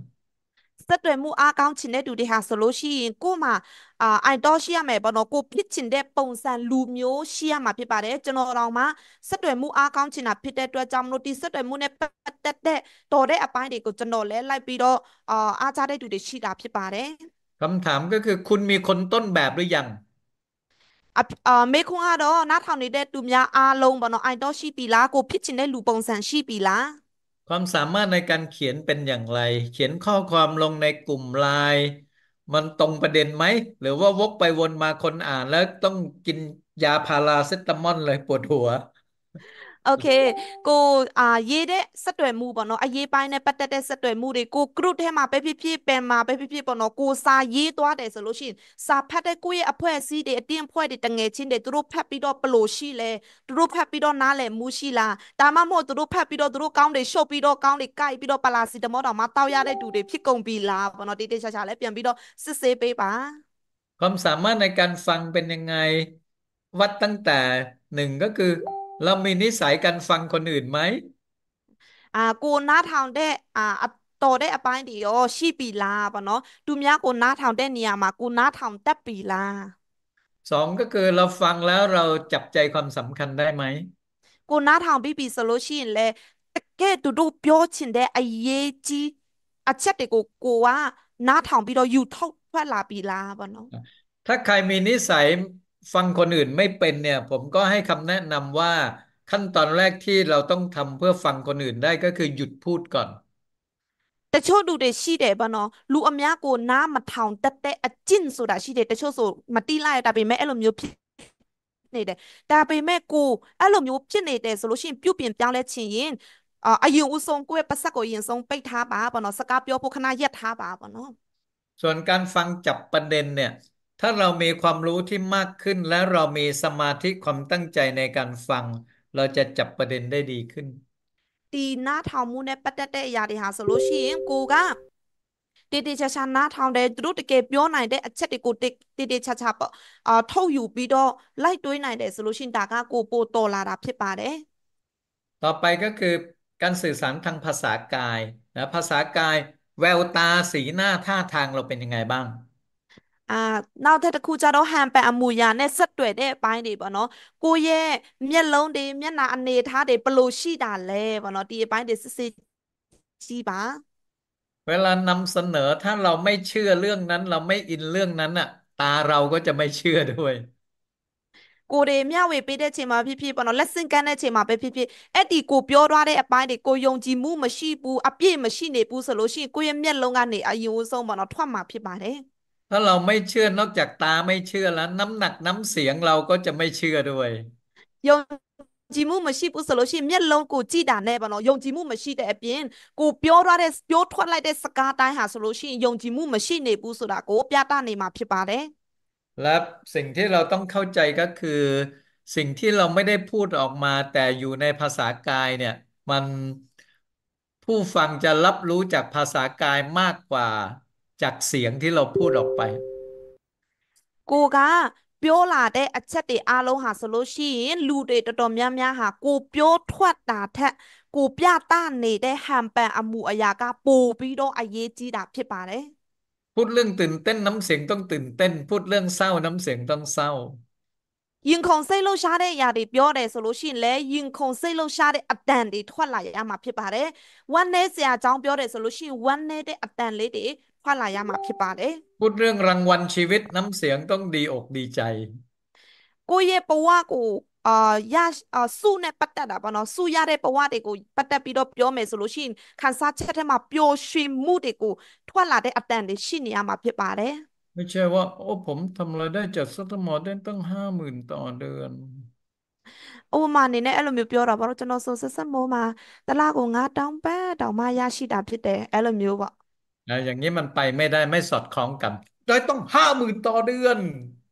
ဆက်သွယ်မှုအားကောင်းချင်တဲ့သူတွေဟာဆိုလို့ရှိရင်ကို့မှာအာအိုင်တော့ရှိရမယ်ပေါ့နော်ကိုဖြစ်ချင်တဲ့ပုံစံလူမျိုးရှိရမှာဖြစ်ပါတယ်ကျွန်တော်တော်မှာဆက်သွယ်မှုအားကောင်းချင်တာဖြစ်တဲ့အတွက်ကြောင့်မလို့ဒီဆက်သွယ်မှုနဲ့ပတ်သက်တဲ့တော်တဲ့အပိုင်းတွေကိုကျွန်တော်လဲလိုက်ပြီးတော့အာအားကြတဲ့သူတွေရှိတာဖြစ်ပါတယ်คำถามก็คือคุณมีคนต้นแบบหรือยังอ่าเมคุงอาดอหน้าทางนี้ได้ตุมยาอาลงบ่เนาะไอดอลชีปีลากูพิชินได้หลูปงสันชีปีลาความสามารถในการเขียนเป็นอย่างไร เขียนข้อความลงในกลุ่มไลน์มันตรงประเด็นไหม หรือว่าวกไปวนมาคนอ่านแล้วต้องกินยาพาราเซตามอลเลยปวดหัวโอเค กู อ่าเย่เด้สะตวยมูบอเนาะอะเย่ป้ายเนี่ยปัดแตเแตดสะตวยมูดิกูกรุดให้มาไปผิดๆเป็นมาไปผิดๆปะเนาะกูซาเย่ตัวเด้ဆိုလို့ซาဖတ်ได้กိုရဲ့အဖွဲစီးတွေအတင်းဖွဲတွေတငယ်ချင်းတွေသူတို့ဖတ်ပြီးတော့ဘလို့ရှိလဲသူတို့ဖတ်ပြီးတาာ့နားလဲမူရှိလားဒါမှမဟုတ်သดတို့ဖတ်เกီးတော့သူတို့ကောเ်းတွေရှုา်ပြီးတော့ကောด်းတွေကိုက်ပြီးတေเ့ပလာစ่တမောတော်မှာတดာเ်ရတဲ့တူတွေဖြစ်ကုန်ပြီလားပေါ့နော်တိความสามารถในการฟังเป็นยังไงวัดตั้งแต่หนึ่งก็คือเรามีนิสัยการฟังคนอื่นไหม อ่ากูน่าทางได้ อ่าโตได้อไปดีโอชีปีลาปะเนาะดูมีกูน่าทางได้เนี่ยมากูน่าทางแต่ปีลาสองก็คือเราฟังแล้วเราจับใจความสำคัญได้ไหมกูน่าทางบีบีสโลชินเลยแ่กดูดูเปียวชินได้ไอเยจีอาเชติกูกูว่าน่าทางบีเราอยู่ทุก่วลาปีลาปะเนาะถ้าใครมีนิสัยฟังคนอื่นไม่เป็นเนี่ย ผมก็ให้คำแนะนำว่าขั้นตอนแรกที่เราต้องทำเพื่อฟังคนอื่นได้ก็คือหยุดพูดก่อน แต่ชโชดูเดชีเดบะเนาะรู้อเมียกูน้ามาทาวแต่แต่อจินสุดาชีเดแต่ชโชสุดมาตีไล่ตาไปแม่อารมณ์ยุบนี่ยเดแต่ไปแม่กูอารมณ์ยุบเนี่ยเดสรุชินิวเปลี่ยนเปีงเลยชฉยินอ่าอายุอุสงกูเอปัสสกอยินซงไปท้าบาปเนาะสกาเปียวปุคณเยัท้าบาปเนาะส่วนการฟังจับประเด็นเนี่ยถ้าเรามีความรู้ที่มากขึ้นและเรามีสมาธิความตั้งใจในการฟัง เราจะจับประเด็นได้ดีขึ้น ตีหน้าทามูเนปัตเตเตยาดิฮาสโลชิเองกูกะดีดีชาชาหน้าทามเดรุตเกบโยนายเดอเชติกูติดีดีชาชาปะอ่าท่อยู่ปีโดไล่ตัวยนายเดสโลชินตากากูปูโตลาดาพิปาเดต่อไปก็คือการสื่อสารทางภาษากายนะภาษากายแววตาสีหน้าท่าทางเราเป็นยังไงบ้างอ่าနောက်ထပ်တစ်ခုကြတော့ဟန်ပန်အမူအရာနဲ့ဆက်တွေ့တဲ့အပိုင်းတွေပေါ့နော်ကိုရဲ့မျက်လုံးတွေမျက်နှာအနေထားတွေဘယ်လိုရှိတာလဲပေါ့နော်ဒီအပိုင်းတွေစစ်စစ်ကြည့်ပါเวลานำเสนอถ้าเราไม่เชื่อเรื่องนั้นเราไม่อินเรื่องนั้นอ่ะตาเราก็จะไม่เชื่อด้วยကိုတွေမျှဝေပေးတဲ့ချိန်မှာဖြစ်ဖြစ်ပေါ့နော် lesson ကမ်းတဲ့ချိန်မှာပဲဖြစ်ဖြစ်အဲ့ဒီကိုပြောထားတဲ့အပိုင်းတွေကိုယုံကြည်မှုမရှိဘူးအပြည့်မရှိနေဘူးဆိုလို့ရှိရင်ကိုယ့်ရဲ့မျက်လုံးကနေအရင်အဆုံးပေါ့နော်ထွက်မှာဖြစ်ပါတယ်ถ้าเราไม่เชื่อนอกจากตาไม่เชื่อแล้ว น้ำหนักน้ำเสียงเราก็จะไม่เชื่อด้วยยงจิมุมาชีปุสโลชဆมีลงกูจีดาน်นျက်လုาးကိုကြည်တာနဲ့ပေါ့နော်ယုံကြည်မှုยရှวတဲ့အပြင်ကိုပาောရတဲ့ပြောထွက်လိုက်တဲ့စကားတိုင်းဟာิมาလို့ရှและสิ่งที่เราต้องเข้าใจก็คือ สิ่งที่เราไม่ได้พูดออกมาแต่อยู่ในภาษากายเนี่ย มันผู้ฟังจะรับรู้จากภาษากายมากกว่าจากเสียงที่เราพูดออกไปကိုကပြောလာတဲ့အချက်တွေအားလုံးဟာဆိုလို့ရှိရင်လူတွေတော်တော်များများဟာကိုပြောထွက်တာထက်ကိုပြသနေတဲ့ဟန်ပန်အမှုအရာကပိုပြီးတော့အရေးကြီးတာဖြစ်ပါတယ်พูดเรื่องตื่นเต้นน้ำเสียงต้องตื่นเต้น พูดเรื่องเศร้าน้ำเสียงต้องเศร้าရင်ခုန်စိတ်လှုပ်ရှားတဲ့အရာတွေပြောတယ်ဆိုလို့ရှိရင်လည်းရင်ခုန်စိတ်လှုပ်ရှားတဲ့အတန်တွေထွက်လာရမှာဖြစ်ပါတယ်။ဝမ်းနည်းစရာအကြောင်းပြောတယ်ဆိုလို့ရှိရင်ဝမ်းနည်းတဲ့အတန်လေးတွေพอหลายยามาพิบาลเอ๊ะพูดเรื่องรางวัลชีวิตน้ำเสียงต้องดีอกดีใจ กูเย่ปะว่ากูเอ่อยาเอ่อสู้เนี่ยปัตตาดาปะเนาะ สู้ยาได้ปะว่าเด็กกู ปัตตาพี่รอเปียวเมซุโลชินคันซาเช็ดแท้มาเปียวชิยมุเด็กกู ทว่วละได้อตันดิชิ่นี่ยมาဖြบ်ပါเယ်ไม่ใช่ว่าโอ้ผมทำอะไรได้จัดสัตมอดได้ตั้งห้าหมื่นต่อเดือนโอ้มาเนี่ยเอลมิวเปียวเราบอกาะเราจะนอนโซเซซโมมาตะลากงาดองแปะดองมายาชิดาพิเตเอลมิวบอกนะอย่างนี้มันไปไม่ได้ไม่สอดคล้องกันไดยต้องห้าหมื่นต่อเดือน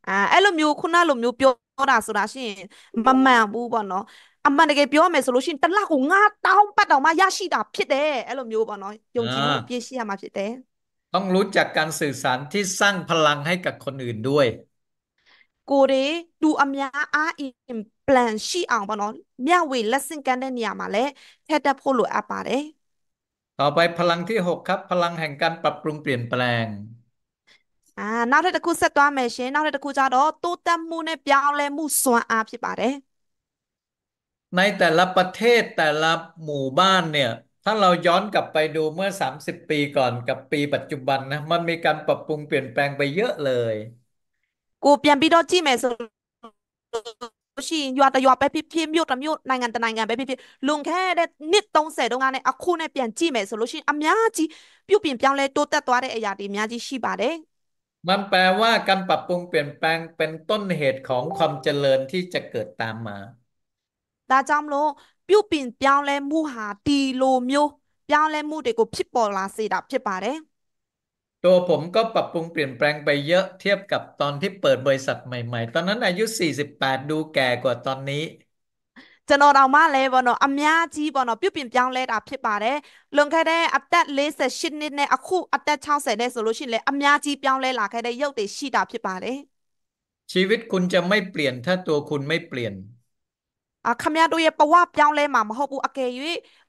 อ่าไอ้ลุงยูคุณน่าลุงยูเปียวดาสุดาสิมันแม่บูบอนเนาะอมันเกเปียวเมสโลชินตลาดุองงาตองปัดออกมายาชิดาพิเด้ไอ้ลุงยูบอนเนาะยงจีนเปียชิมาพิเด้ต้องรู้จักการสื่อสารที่สร้างพลังให้กับคนอื่นด้วย กูีดูอเมียอาอินแปลนชีอ่างบอนเนาะเมียเวลเลสซิงกันไดเนียมาเลยแทดพูดลุยอาปาเด้ต่อไปพลังที่หกครับ พลังแห่งการปรับปรุงเปลี่ยนแปลง อ่านောจ်ထค်တစ်ခုဆက်သွားမယ်าှင်နောက်ตပ်ตစ้ခုကြတော့တိုးတา်မှုနဲ့ပြောင်းလาမှในแต่ละประเทศแต่ละหมู่บ้านเนี่ย ถ้าเราย้อนกลับไปดูเมื่อ30ปีก่อนกับปี ปัจจุบันนะ มันมีการปรับปรุงเปลี่ยนแปลงไปเยอะเลย กูเปลี่ยนีโดอจิเมสชียอตยอไปพิพิมยุดลำยุดนายงานแต่นายงานไปพิพิลุงแค่ได้นิดตรงเสร็จตรงงานในอคู่ในเปลี่ยนจีเมสรุชิอเมียจีพิวเปลี่ยนเปลงเลยตัวแต่ตัวได้อยาดีเมียจีชีบาเด้ มันแปลว่าการปรับปรุงเปลี่ยนแปลงเป็นต้นเหตุของความเจริญที่จะเกิดตามมาตาจำโลพิวเปลี่ยนเปลงเลยมูหาดีโลมิวเปลี่ยนเลยมูเด็กกูพิบปอลาสีดับใช่ปะเด้ตัวผมก็ปรับปรุงเปลี่ยนแปลงไปเยอะเทียบกับตอนที่เปิดบริษัทใหม่ ๆ ตอนนั้นอายุ 48 ดูแก่กว่าตอนนี้ จะนเราเอามาเลยว่เนาะอเมีาจีบ่เนาะเปลี่ยนแปลงเลยอ่ะဖြစ်ပါတယ်လွန်ခဲ့တဲ့အသက်48နှစ်နဲ့အခုအသက်60နဲ့ဆိုလို့ရှိเลยอเมีาจีเปောင်းလဲလာခဲ့တဲ့ရုပ်တွေရှိတာဖြစ်ပါတယ်ชีวิตคุณจะไม่เปลี่ยนถ้าตัวคุณไม่เปลี่ยนအาမရတို့ရဲ့ဘဝပြောင်းလဲမှာမဟုတ်ဘူบအကယ်၍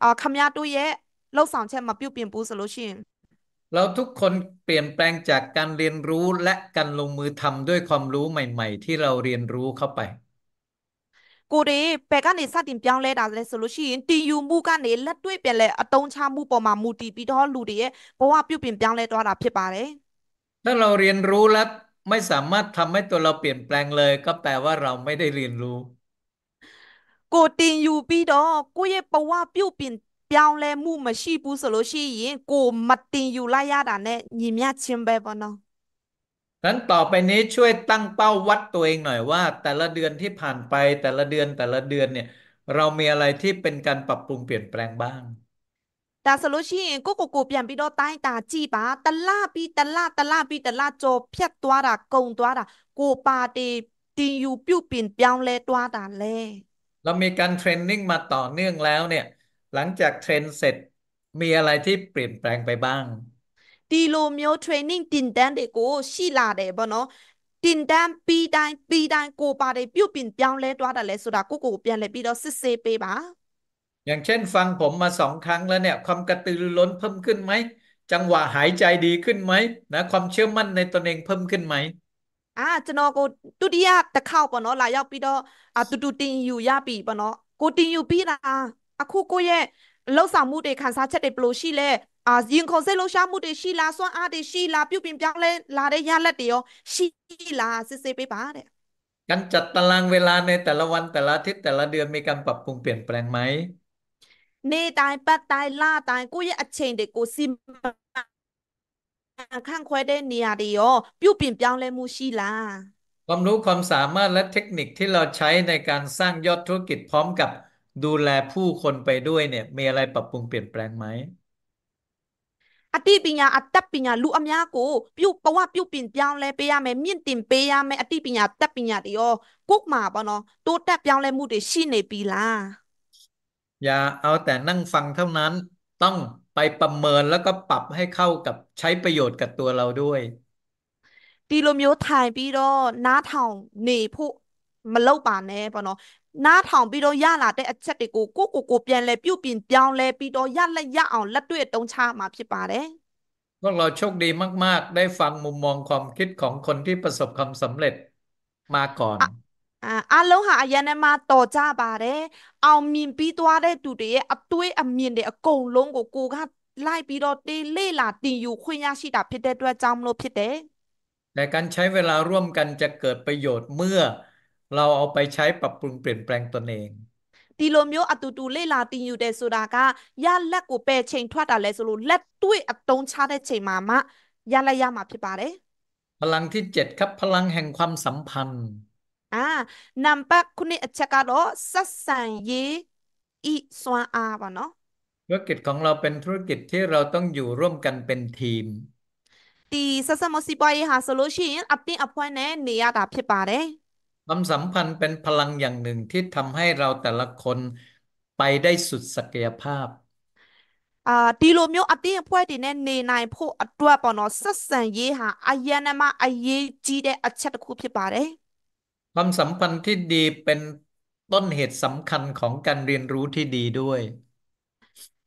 အခမရတို့ရค့လှုပ်ဆောင်ချက်งเชုတ်ပြင်ဘူးဆိုလို့ရှိရင်เราทุกคนเปลี่ยนแปลงจากการเรียนรู้และการลงมือทำด้วยความรู้ใหม่ ๆ ที่เราเรียนรู้เข้าไป กูดีเป็นการในสัตว์ที่เลี่ยนแปลงได้ในสูลรชีนตที่อยู่มู่กันในและด้วยเปล่ยนแลยตโนมัตมู่ประมามู่ที่พิทอลูดีเพราะว่าพี่เปลี่ยนแปลงเลยตัวเราพี่ป่าเลยถ้าเราเรียนรู้แล้วไม่สามารถทำให้ตัวเราเปลี่ยนแปลงเลย ก็แปลว่าเราไม่ได้เรียนรู้ กูตีอยู่พี่ดอกูยังเพราะว่าพี่เปลี่ยนပြောင်းလဲမှုမရှိဘူးဆိုလို့ရှိရင်ကိုမတင်อยู่လိုက်ရတာနဲ့ညီမျှချင်းပဲပေါ့နော်งั้นต่อไปนี้ช่วยตั้งเป้าวัดตัวเองหน่อยว่า แต่ละเดือนที่ผ่านไปแต่ละเดือนแต่ละเดือนเนี่ยเรามีอะไรที่เป็นการปรับปรุงเปลี่ยนแปลงบ้างแต่สรุปชีกูกูกูเปลี่ยนไปดอตายตาจีปาตะลาปีตะลาตะลาปีตะลาโจเพียตัวละกงตัวละกูปาตีตีอยู่ปิ้วเปลี่ยนเปลี่ยนเลยตัวละเลยเรามีการเทรนนิ่งมาต่อเนื่องแล้วเนี่ยหลังจากเทรนเสร็จมีอะไรที่เปลี่ยนแปลงไปบ้างดีลูมียวเทรนนิ่งตินแดนเด็กกูสีลาเด็กบ่เนาะตินแดนปีแดนปีแดนกูปาเด็กปิ้วปิ่นเปลี่ยนเล่ตัวแต่เลยสุดากูกูเปลี่ยนเลยปีเราสิเซไปบ้อย่างเช่นฟังผมมาสองครั้งแล้วเนี่ยความกระตือรือร้นเพิ่มขึ้นไหมจังหวะหายใจดีขึ้นไหมนะ ความเชื่อมั่นในตนเองเพิ่มขึ้นไหมอ่าจะนอกูตุดียาตะเข้าปะเนาะลายยาปีดออ่ะตุดูติงอยู่ยาปีปะเนาะกูติงอยู่ปีละอะคูกุยเ်ရสามှုပ်ဆောင်မှုတွေခံစားချက်တွေဘယ်လိုရှိလဲအาရင်ခုอ်ดိชีลาုပ်ရှားမှုတွลาှိ้ားစลง်းအားတွลาှดလားပြลาြင်ပยောင်းเဲလာတการจัดตารางเวลาในแต่ละวัน แต่ละอาทิตย์แต่ละเดือนมีการปรับปรุงเปลี่ยนแปลงไหมในตายปัดตายลาตายกูยังอัดเชนเด็กกูซิมข้างควายได้เนียดีโอปิ้วเปลี่ยนแปลงเลยมูชีลาความรู้ความสามารถและเทคนิคที่เราใช้ในการสร้างยอดธุรกิจพร้อมกับดูแลผู้คนไปด้วยเนี่ย มีอะไรปรับปรุงเปลี่ยนแปลงไหมอติปิญญาอัตตปิญญาลูกอเมียกูพี่ปะว่าพว่ปินเปียงเลยเปียามเมียนติมเปียามอติปิญญาตัตปิญญาติโอกุกมาปะเนาะโตตัตเปียงเลยมุติชินีปีลาอย่า เอาแต่นั่งฟังเท่านั้นต้องไปประเมินแล้วก็ปรับให้เข้ากับใช้ประโยชน์กับตัวเราด้วยตีโลมิโอถ่ายปีรอน้าถ่องหนีผู้มาเล่าป่านเน่ปะเนาะน้าทองปีโดย่าลาเตอเชติกูกูกูกูเปลี่ยนเลยปิ้วปินเปลี่ยนเลยปีโดย่าเลยย่าอ๋อและด้วยตรงชามาพี่ป่าเลยพวกเราโชคดีมาก ๆ ได้ฟังมุมมองความคิดของคนที่ประสบความสำเร็จมาก่อนอ่าลูกหาอยันมาต่อจ้าบาเลยเอามีนปีตัวได้ดูดีอัตุ้ยอัมีนเดอกงลงกูกูก็ไล่ปีโดตีเล่ลาตีอยู่คุยยาสีดาพิเตตัวจอมโลพิเตแต่การใช้เวลาร่วมกันจะเกิดประโยชน์เมื่อเราเอาไปใช้ปรับปรุงเปลี่ยนแปลงตนเองดีลมโยอตุตูเลลาตินยูเดสุดากะยาเล็กุเปเชิงทวัดอะไรสรุเล็ดด้ยอตงชาได้เชิงมามะยาลายามาพิบาร์เลยพลังที่เจ็ดครับพลังแห่งความสัมพันธ์อ่านำปะคุณิอัชะกะโรสัสันยีอีสวาอาวะเนาะ ธุรกิจของเราเป็นธุรกิจที่เราต้องอยู่ร่วมกันเป็นทีมดีสัสมสิบอยหาโซลูชันอัปติอัพไว้เนยเนียดาพบาร์เลยความสัมพันธ์เป็นพลังอย่างหนึ่งที่ทำให้เราแต่ละคนไปได้สุดศักยภาพ อ่าดีลมิวอัตติยพวยดีเนี่ยายพวกตัวปอนอสัสนเยหาอายันมาอายีจีได้อัชตะคูพิบาได้ความสัมพันธ์ที่ดีเป็นต้นเหตุสำคัญของการเรียนรู้ที่ดีด้วย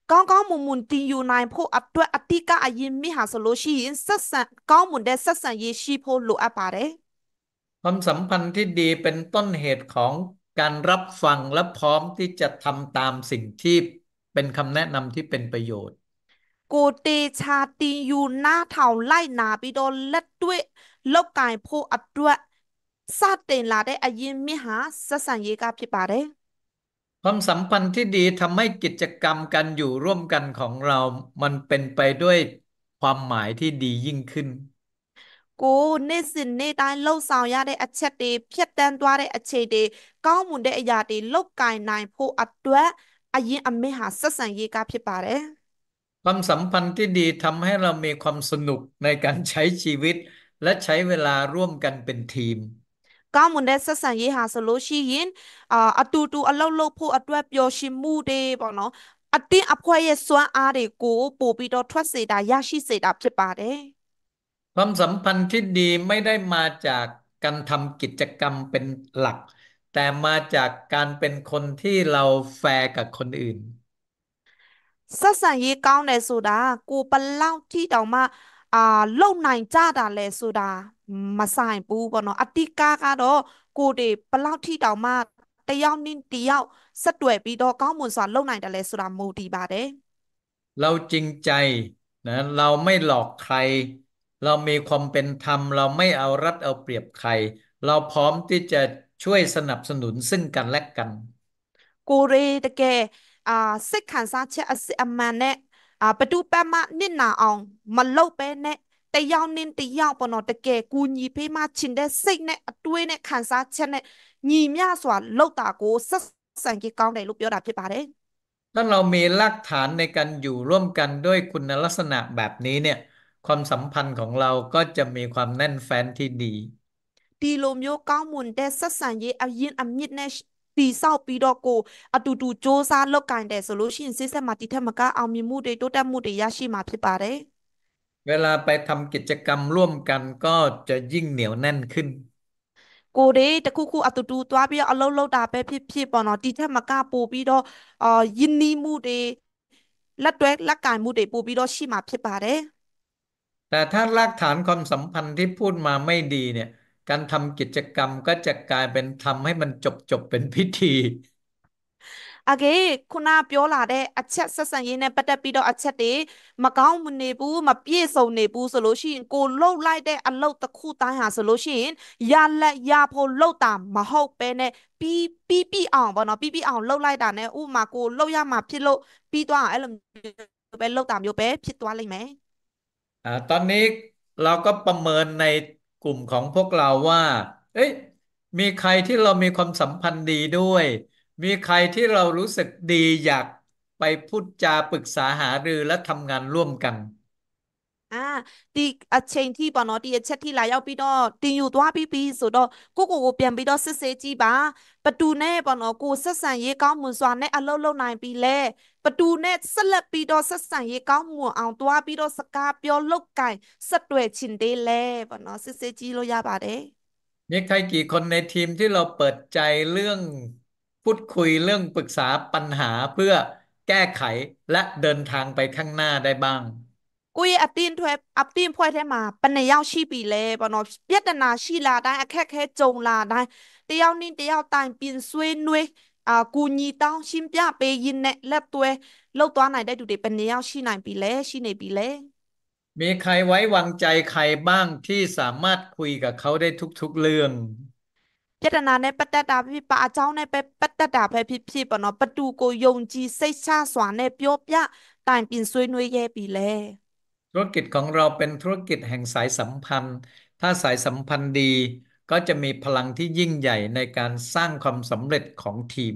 ก้องก้องมุมมุนตีอยู่ในพวกอัตัวอัตติกาอายินมีหาสโลชีนสัสนก้องมุนได้สัสนเยชีพโลอาปาได้ความสัมพันธ์ที่ดีเป็นต้นเหตุของการรับฟังและพร้อมที่จะทำตามสิ่งที่เป็นคำแนะนำที่เป็นประโยชน์ กูเตชาติยูหน้าเท่าไล่นาบิโดนและด้วยโลกกายโพอัดด้วยซาเตนลาได้อายินมิหาสสัญญกาพิปาได้ ความสัมพันธ์ที่ดีทำให้กิจกรรมการอยู่ร่วมกันของเรามันเป็นไปด้วยความหมายที่ดียิ่งขึ้นกูုနေ့စဉนနေ့တိုင်าလှုပ်ဆောင်ရတဲ့အချက်တွေဖြစ်တန်းသွားတဲ့အခြေတွေကောင်းမွန်တဲ့အရာတွေလောက်ကင်နိုင်ဖို့အาွက်အရင်အမင်းဟာဆက်ဆความสัมพันธ์ที่ดีทำให้เรามีความสนุกในการใช้ชีวิต และใช้เวลาร่วมกันเป็นทีมก้็มุนได้สสัญยีหาสโลชียินอะตูตูอัลลโลุพูอัตั่วเโยชิมูเดบอกเนาะอัติอะพั่วเยสวาอาริกูปูปิโดถั่วเสดายาชิเสดาဖြปาပါတယ်ความสัมพันธ์ที่ดีไม่ได้มาจากการทำกิจกรรมเป็นหลัก แต่มาจากการเป็นคนที่เราแฟร์กับคนอื่นสสยีกาวเนสุดา กูเป็นเล่าที่เดามา อ่าเล่าไหนจ้าดาเลสุดามาใส่ปูปนอัติกาก็รกูดีเป็นเล่าที่เดามาแตียวนินเตียวสะดวยปีดอก้ามุนสอนเล่าไหนดาเลสุดามูดีบาเด เราจริงใจนะเราไม่หลอกใครเรามีความเป็นธรรมเราไม่เอารัดเอาเปรียบใคร เราพร้อมที่จะช่วยสนับสนุนซึ่งกันและกันกูรีตะเกอ่าสิกขันซาเชอสิอมาเนอ่าประตูแปมานินนาอองมาเล่าไปเนแต่ยางนินต่ยางปนอตะเกกูญีเพมาชินได้สิกเนอตวยเนขันซาเชเนญีมะสวเล่าตากูสักสังกีกองได้ลูกเยอดาြี်ပါတด้ถ้าเรามีหลักฐานในการอยู่ร่วมกันด้วยคุณลักษณะแบบนี้เนี่ยความสัมพันธ์ของเราก็จะมีความแน่นแฟ้นที่ดีดีลมโยก้าวมุนแต่สัสันเยอายินอัมยิดเนชตีเศร้าปีดอกูอตุตูโจซาเลิกการแต่โซลูชันซิสเตมติเทมกาเอามีมูไดโตแตมูไดยาชิมาพิปาเดเวลาไปทำกิจกรรมร่วมกันก็จะยิ่งเหนียวแน่นขึ้น กูเด้แต่คู่คู่อตุดูตัวพี่เอาเล่าเล่าตาไปพี่พี่ปอนอตีเทมก်တปထက်ดอပို့ပြီးတော့အာယငลးနီးမှုတดေปูปတดဲชิมาพิปาเတွแต่ถ้ารากฐานความสัมพันธ์ที่พูดมาไม่ดีเนี่ย การทำกิจกรรมก็จะกลายเป็นทำให้มันจบจบเป็นพิธีโอเคคุณอาพียวลาเดอาชัดสัสนยเนี่ยปัตตปีดอาชัดดีมาก้ามุนเนบูมาเปียส่งนีบูสโลชิน กูเล่าไล่ได้อันเล่าตะคู่ตายหาสโลชิน ยาละยาพอเล่าตามมาเอ้เป็นเนี่ยปีปีปีอ่องวะเนาะปีปีอ่องเล่าไล่ตามเนี่ยอูมากูเล่ายามาพิโลปีตัวอ่ะไอ้ลมเป็นเล่าตามโยเป๊ะพิตัวอะไรไหมอ่าตอนนี้เราก็ประเมินในกลุ่มของพวกเราว่าเอ้ย มีใครที่เรามีความสัมพันธ์ดีด้วย มีใครที่เรารู้สึกดีอยากไปพูดจาปรึกษาหารือและทำงานร่วมกันอ่าตีอเชิงที่ปอนอตีอเช็ดที่ลายเอาไปดอตีอยู่ตัวพีปีสุดอกูกูเปลี่ยนไปดอเสสจีบ้าประตูเน่ปอนอกูเสสันยีก้ามือซวานเน่อาโลโลนายปีเล่ประตูเน่สลับไปดอเสสันยีก้ามือเอาตัวพี่ดอสกาเปียวลูกไก่สะดวยชินเดเล่ปอนอเสสจีโลยาบาเดนี่ใครกี่คนในทีมที่เราเปิดใจเรื่อง พูดคุยเรื่องปรึกษาปัญหาเพื่อแก้ไขและเดินทางไปข้างหน้าได้บ้างุยอตินถวยอัตินพวยแท้มาปันในยาชีปีเลยปนอพยตนาชีลาได้แค่แค่จงลาได้เตียวนีนเตียวตายปีนซวยนุ้ยอ่ากูญีต้องชิมปาไปยินเนี่ยเล็ดตัวเล่าตัวไหนได้ดูเด็ปันในยาชีไหนปีเลยชีไหนปีเลยมีใครไว้วางใจใครบ้างที่สามารถคุยกับเขาได้ทุกๆุกเรื่องเจตนาในปัตตาพิปะเจ้าในไปปัตตดาไปพิพิปนอประตูโกยงจีเซชาสวานในเปียบยะตายปีนซวยนวยเยปีเลธุรกิจของเราเป็นธุรกิจแห่งสายสัมพันธ์ถ้าสายสัมพันธ์ดีก็จะมีพลังที่ยิ่งใหญ่ในการสร้างความสำเร็จของทีม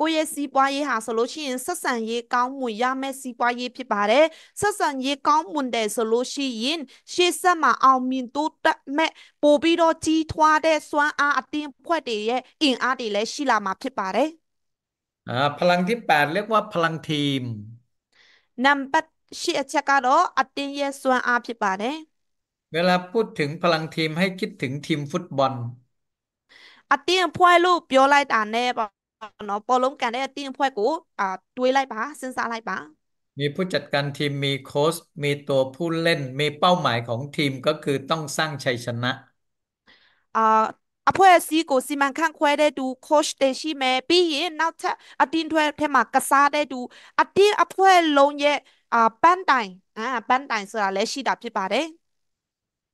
กยยสสีวาาหโลูชินัง고예시바이하솔ว치인่산예강문야메시바이ဖြစ်ပါတယ်사산예강문데솔로치인시사마아오민도떵매보ပြီးတော့ជីထွားတဲ့쇠아အတင်းဖွဲ့တွေရဲ့အငสวาးတွေလည်းရดိလอမนอาြစเลါิลามาพิบารอพลังที่แปดเรียกว่าพลังทีม number ชี่ยเชกาโดอติเยสวนอาพิบาเนเวลาพูดถึงพลังทีมให้คิดถึงทีมฟุตบอลอาทิตย์พ่วยลูกโยไลตานเน่ยบอกเนาะปลุกมกันได้อาทิตย์พ่วยกูอ่า ด้วยไลปะซึ่งซาไลปะมีผู้จัดการทีมมีโค้ชมีตัวผู้เล่นมีเป้าหมายของทีมก็คือต้องสร้างชัยชนะอ่าอพ่อเอซีกูซีมันข้างควยได้ดูโค้ชเตชิเม่ปีนย่นอกจากอดีตทวีเทมากกระซาได้ดูอดีตอพ่อลงเยอ่าแป้นไตอ่าแป้นไตสระเลชีดับที่ปาเด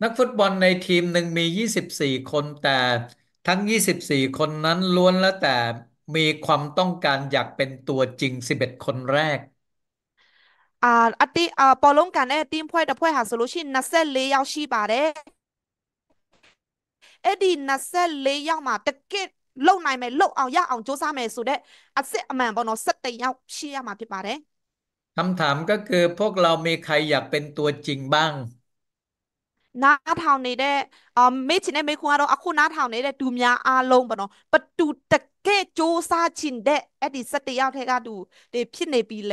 นักฟุตบอลในทีมหนึ่งมี24คนแต่ทั้ง24คนนั้นล้วนแล้วแต่มีความต้องการอยากเป็นตัวจริง11คนแรก อ่าอัติอ่าปอลงกันเอทีมพ่อยตะพ่อยหาโซลูชันนัเซลเลยเอาชีบาเดเอดีนัเซลเลยเอามาตะกิลงหนเมลุเอายากเอาโจซาเมสุดเดอัติอแมนบอนอสเตยเอาชีเมาทิบปาเดคำถามก็คือพวกเรามีใครอยากเป็นตัวจริงบ้างน้าเท่านี้ได้อ๋อไม่ชินได้ไม่คอะไราอะคุณน้าเท่านี้ได้ดูมีอารมณ์ปะเนาะประตูตะเก้โจซาชินได้ อดีสติยาเทกาดูเด็พิเนปีเล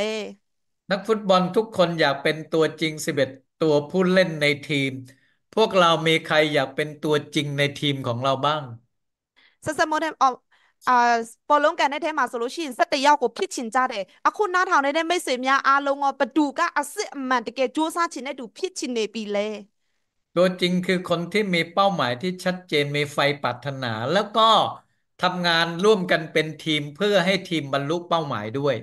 นักฟุตบอลทุกคนอยากเป็นตัวจริงสิบเอ็ดตัวผู้เล่นในทีม พวกเรามีใครอยากเป็นตัวจริงในทีมของเราบ้างสมมติอ่ออ่าปါ်လုံးကန်တဲ့โซลูชဆนสလို့ရอိရင်71ရောက်ကိาဖြစ်ချင้ကြတယ်အခုยားထรာม်နေတဲ့မိอ်ဆွัများအားလုံးကဘသူကအစစ်အမှန်တကယ်စ조사ခตัวจริงคือคนที่มีเป้าหมายที่ชัดเจนมีไฟปรารถนาแล้วก็ทำงานร่วมกันเป็นทีมเพื่อให้ทีมบรรลุเป้าหมายด้วย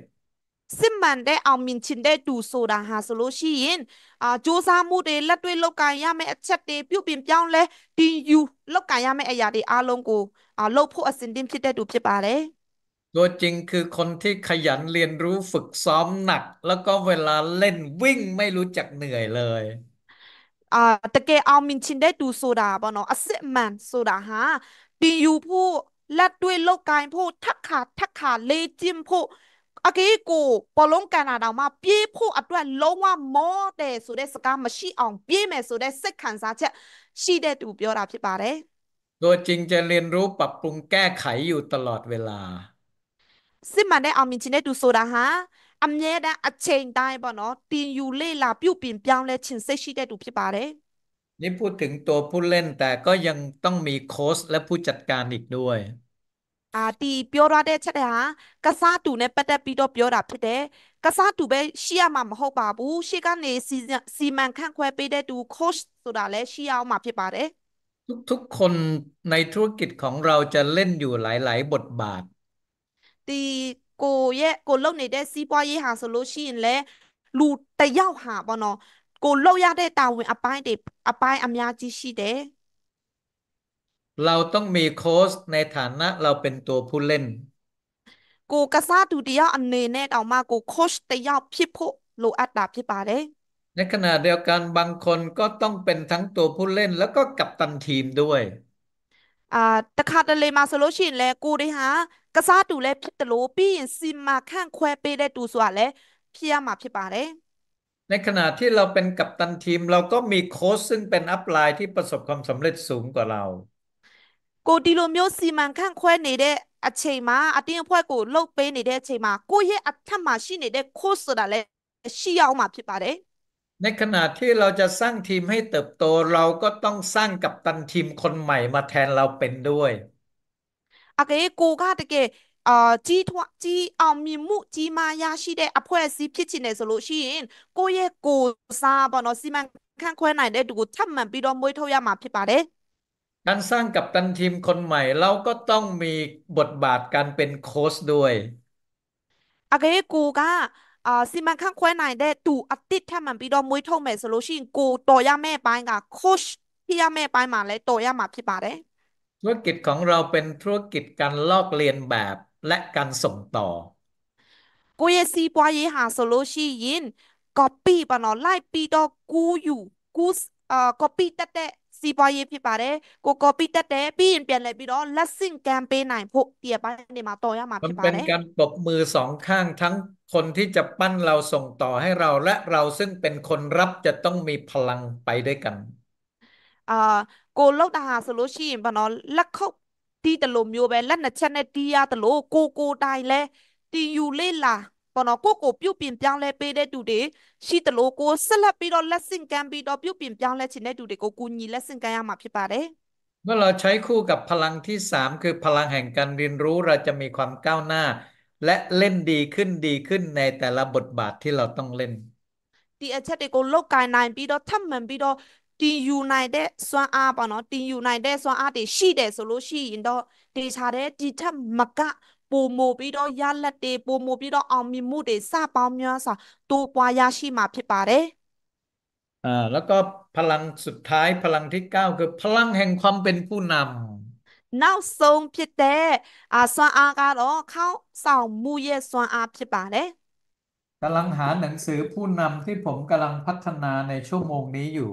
ซึ่งมันได้เอามินชินได้ดูโซดาฮาโซลูชินอ่าจูซามูเดละด้วยโลกกายาไม่อัจฉพิยะเปลี่ยนเปลาเลยดีอยู่โลกกายาไม่อายาดีอารมณ์กูอ่าโลกผู้อสินดิมที่ได้ดูชิปาเลย ตัวจริงคือคนที่ขยันเรียนรู้ฝึกซ้อมหนัก แล้วก็เวลาเล่นวิ่งไม่รู้จักเหนื่อยเลย อ่าตะเกเอามินชินได้ดูโซดาบ่เนาะอสิมันโซดาฮะปียูผู้ลัดด้วยโลกกายผู้ทักขาทักขาเลจิมผู้อากิกูปอลงกานาดาวมาปีผู้อัดด้วยลงว่าဝมอာตယ်ဆိาတา့စကားမีှိအောส်ပြေးမယ်ဆိုတဲ့စိတ်ခံစားချက်ရှပြောတာဖြစ်ပါတယ်ตัวจริงจะเรียนรู้ปรับปรุงแก้ไขอยู่ตลอดเวลา ซึ่งมาได้เอามินชินได้ดูโซดาฮะอำเนี่ยได้อเชิงได้บ่เนาะ ตีนอยู่เลยลาปิ้วปีนเปียงเลยชินเซชิได้ดูဖြစ်ပါเลยนี่พูดถึงตัวผู้เล่นแต่ก็ยังต้องมีโค้ชและผู้จัดการอีกด้วย อาตีปပြောရတဲ့ချက်တည်းဟรကစားတူနน့ပတเသက်ပြီปတโာ့ပြောတာဖြစ်တယ်ကစား่ူပဲရှိရမှာမဟုတ်ပါဘူးရှေ့ကနေစီစီမံခန့်ခွဲပေးတဲ့သူ coach ဆိုတာလည်းရှိရเောင်မှာဖြစ်ပါเลยทุกทุกคนในธุรกิจของเราจะเล่นอยู่หลายๆบทบาท ตีกูเยกูเล่าในได้ซี่บายี่หาโซลูชันและรูแต่เย้าหาบ่เนาะกูเล่ายาได้ตาวินอปายเดอปายอัมยาจีชีเดเราต้องมีโค้ชในฐานะเราเป็นตัวผู้เล่นกูกระซาดูเดียวอันเนเน่เอามากูโค้ชแต่ยาพิพุโลอัดดาพิปาเด้ในขณะเดียวกันบางคนก็ต้องเป็นทั้งตัวผู้เล่น แล้วก็กัปตันทีมด้วยอาตะขาดอะไรมาโซโลชินแลกูดิฮะกระซาดูแลพิดตโลปี้ซิมมาข้างนควဲไปได้ดูสว่าแลพี่อ่มาพြစ်ပါတယ်ในขณะที่เราเป็นกัปตันทีมเราก็มีโค้ชซึ่งเป็นอัพไลน์ที่ประสบความสำเร็จสูงกว่าเราကိดิโลมิโอซုมစီข้าง့ควในနดတဲ့အချိန်မှာအတင်းအဖွဲကိုလှုပ်ပေးနေတဲอัตมาชินในကดုโค้ชထက်မှာရชีနေတဲ့ခိုးဆိเลยในขณะที่เราจะสร้างทีมให้เติบโตเราก็ต้องสร้างกับตันทีมคนใหม่มาแทนเราเป็นด้วยอาเกกูก็ตะเกเอ่อจีทวจีเอามีมุจีมายาชีเดอพเวซีพิจิเนสโลชินกูเยกูซาบอนอซิมันขั้นควยไหนได้ดูทำมันปีดอมวยเทอยามาผิปไปเดการสร้างกับตันทีมคนใหม่เราก็ต้องมีบทบาทการเป็นโค้ชด้วยอาเกกูก็อ่าสิมันข้างควยไหนได้ตูอัดติดแท้มันปีดอมวยท่องแม่สโลชินกูต่อยาแม่ไปกับโคชที่ยาแม่ไปมาเลย ต่อยาหมาพี่ป่าได้ธุรกิจของเราเป็นธุรกิจการลอกเรียนแบบและการส่งต่อ กูยังซีปวายหาโซลูชินยินก็ปีปะนอไล่ปีดอกูอยู่ กูเอ่อก็ปีแต่ีปอยพี่ปาเร่กูก็ปิดแต่ปีนเปลี่ยนเลยพี่รอลัสซิ่งแกมเปนไหนพวกเตี๋ยบ้านในมาโตยามาพี่ปาเร่มันเป็นการปบมือสองข้างทั้งคนที่จะปั้นเราส่งต่อให้เรา และเราซึ่งเป็นคนรับจะต้องมีพลังไปด้วยกันเอ่าโกเล่าตาสโลชีนปะเนอะและเขาที่ตะลุมอยู่ไปและนะฉันเนี่ยตียาตะโลกูกูตายเลยที่อยู่เล่นล่ะปน้อกูกูปิ้วปิ้วเปียงเลยไปได้ดูดิชีตโลกูสลับไปดอลเลสิงแกมปโดอปิ้วปิ้วเปียงเลยชินได้ดูดิกูกูยีเลสซิงแกยามาพิบาร์เลยเมื่อเราใช้คู่กับพลังที่สามคือพลังแห่งการเรียนรู้เราจะมีความก้าวหน้า และเล่นดีขึ้นดีขึ้นในแต่ละบทบาทที่เราต้องเล่น ตีเอชเด็กโลกกายนายปีดอทำเหมือนปีดอตีอยู่ในเดสวาอาปะเนาะตีอยู่ในเดสวาอาตีชีเดสโลชีอินโดตีชาเดตีทำมะกะปูมูปีดอยันละเตปูมูปีดอออมมีมูเดซาปอมยาสาตูปวายาชิมาพิดไปเอ่าแล้วก็พลังสุดท้ายพลังที่เก้าคือพลังแห่งความเป็นผู้นำนาส่งพิเตอาสวาอากาโรเข้าสาวมูเยสวาอาพิดไปเลยกำลังหาหนังสือผู้นำที่ผมกำลังพัฒนาในชั่วโมงนี้อยู่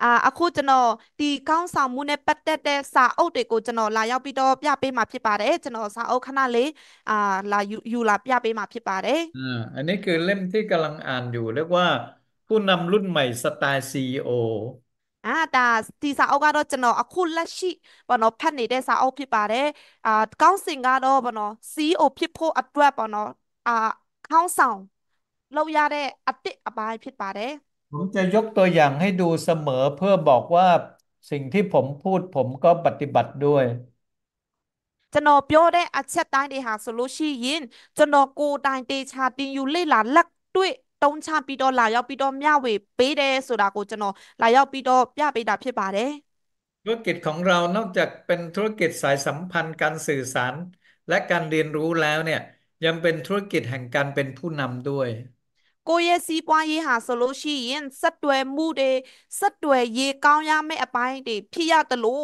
အာအခုကျွန်တော်ဒီကောင်းဆောင်မှုနဲ့ပတ်သက်တဲ့စာအုပ်တွေကိုကျွန်တော်လာရောက်ပြီးတော့ပြပေးမှာဖြစ်ပါတယ်ကျွန်တော်စာအုပ်ခဏလေးအာလာယူယူလာပြပေးမှာဖြစ်ပါတယ်อ่าอันนี้คือเล่มที่กำลังอ่านอยู่เรียกว่าผู้นำรุ่นใหม่สไตล์ CEO อ่าဒါဒီစာအုပ်ကတော့ကျွန်တော်အခုလက်ရှိဘောနော်ဖတ်နေတဲ့စာအုပ်ဖြစ်ပါတယ်အာကောင်းစင်ကတော့ဘောနော် CEO ဖြစ်ဖို့အတွက်ဘောနော်အာခေါင်းဆောင်လောက်ရတဲ့အစ်စ်အပိုင်းဖြစ်ပါတယ်ผมจะยกตัวอย่างให้ดูเสมอเพื่อบอกว่าสิ่งที่ผมพูดผมก็ปฏิบัติด้วยจนอพยดได้อาชตายดีหาสุลชียิน จนอกูตายเดชาติยูเล่หลานลักด้วยตรงชาปีดอลายาปีดอมยาเวปีเดสุดากูจนอลายาปีดอยาปีดาพี่บาเดธุรกิจของเรานอกจากเป็นธุรกิจสายสัมพันธ์การสื่อสาร และการเรียนรู้แล้วเนี่ยยังเป็นธุรกิจแห่งการเป็นผู้นำด้วยကိုัง်ရဲ့စီးပွားရေးဟာဆိုလို့ရှိရင်ဆက်တွယ်မှုတွေဆက်တွယ်ရေကောင်းရမယ့်အပိုင်းတွေဖြစ်ရသလို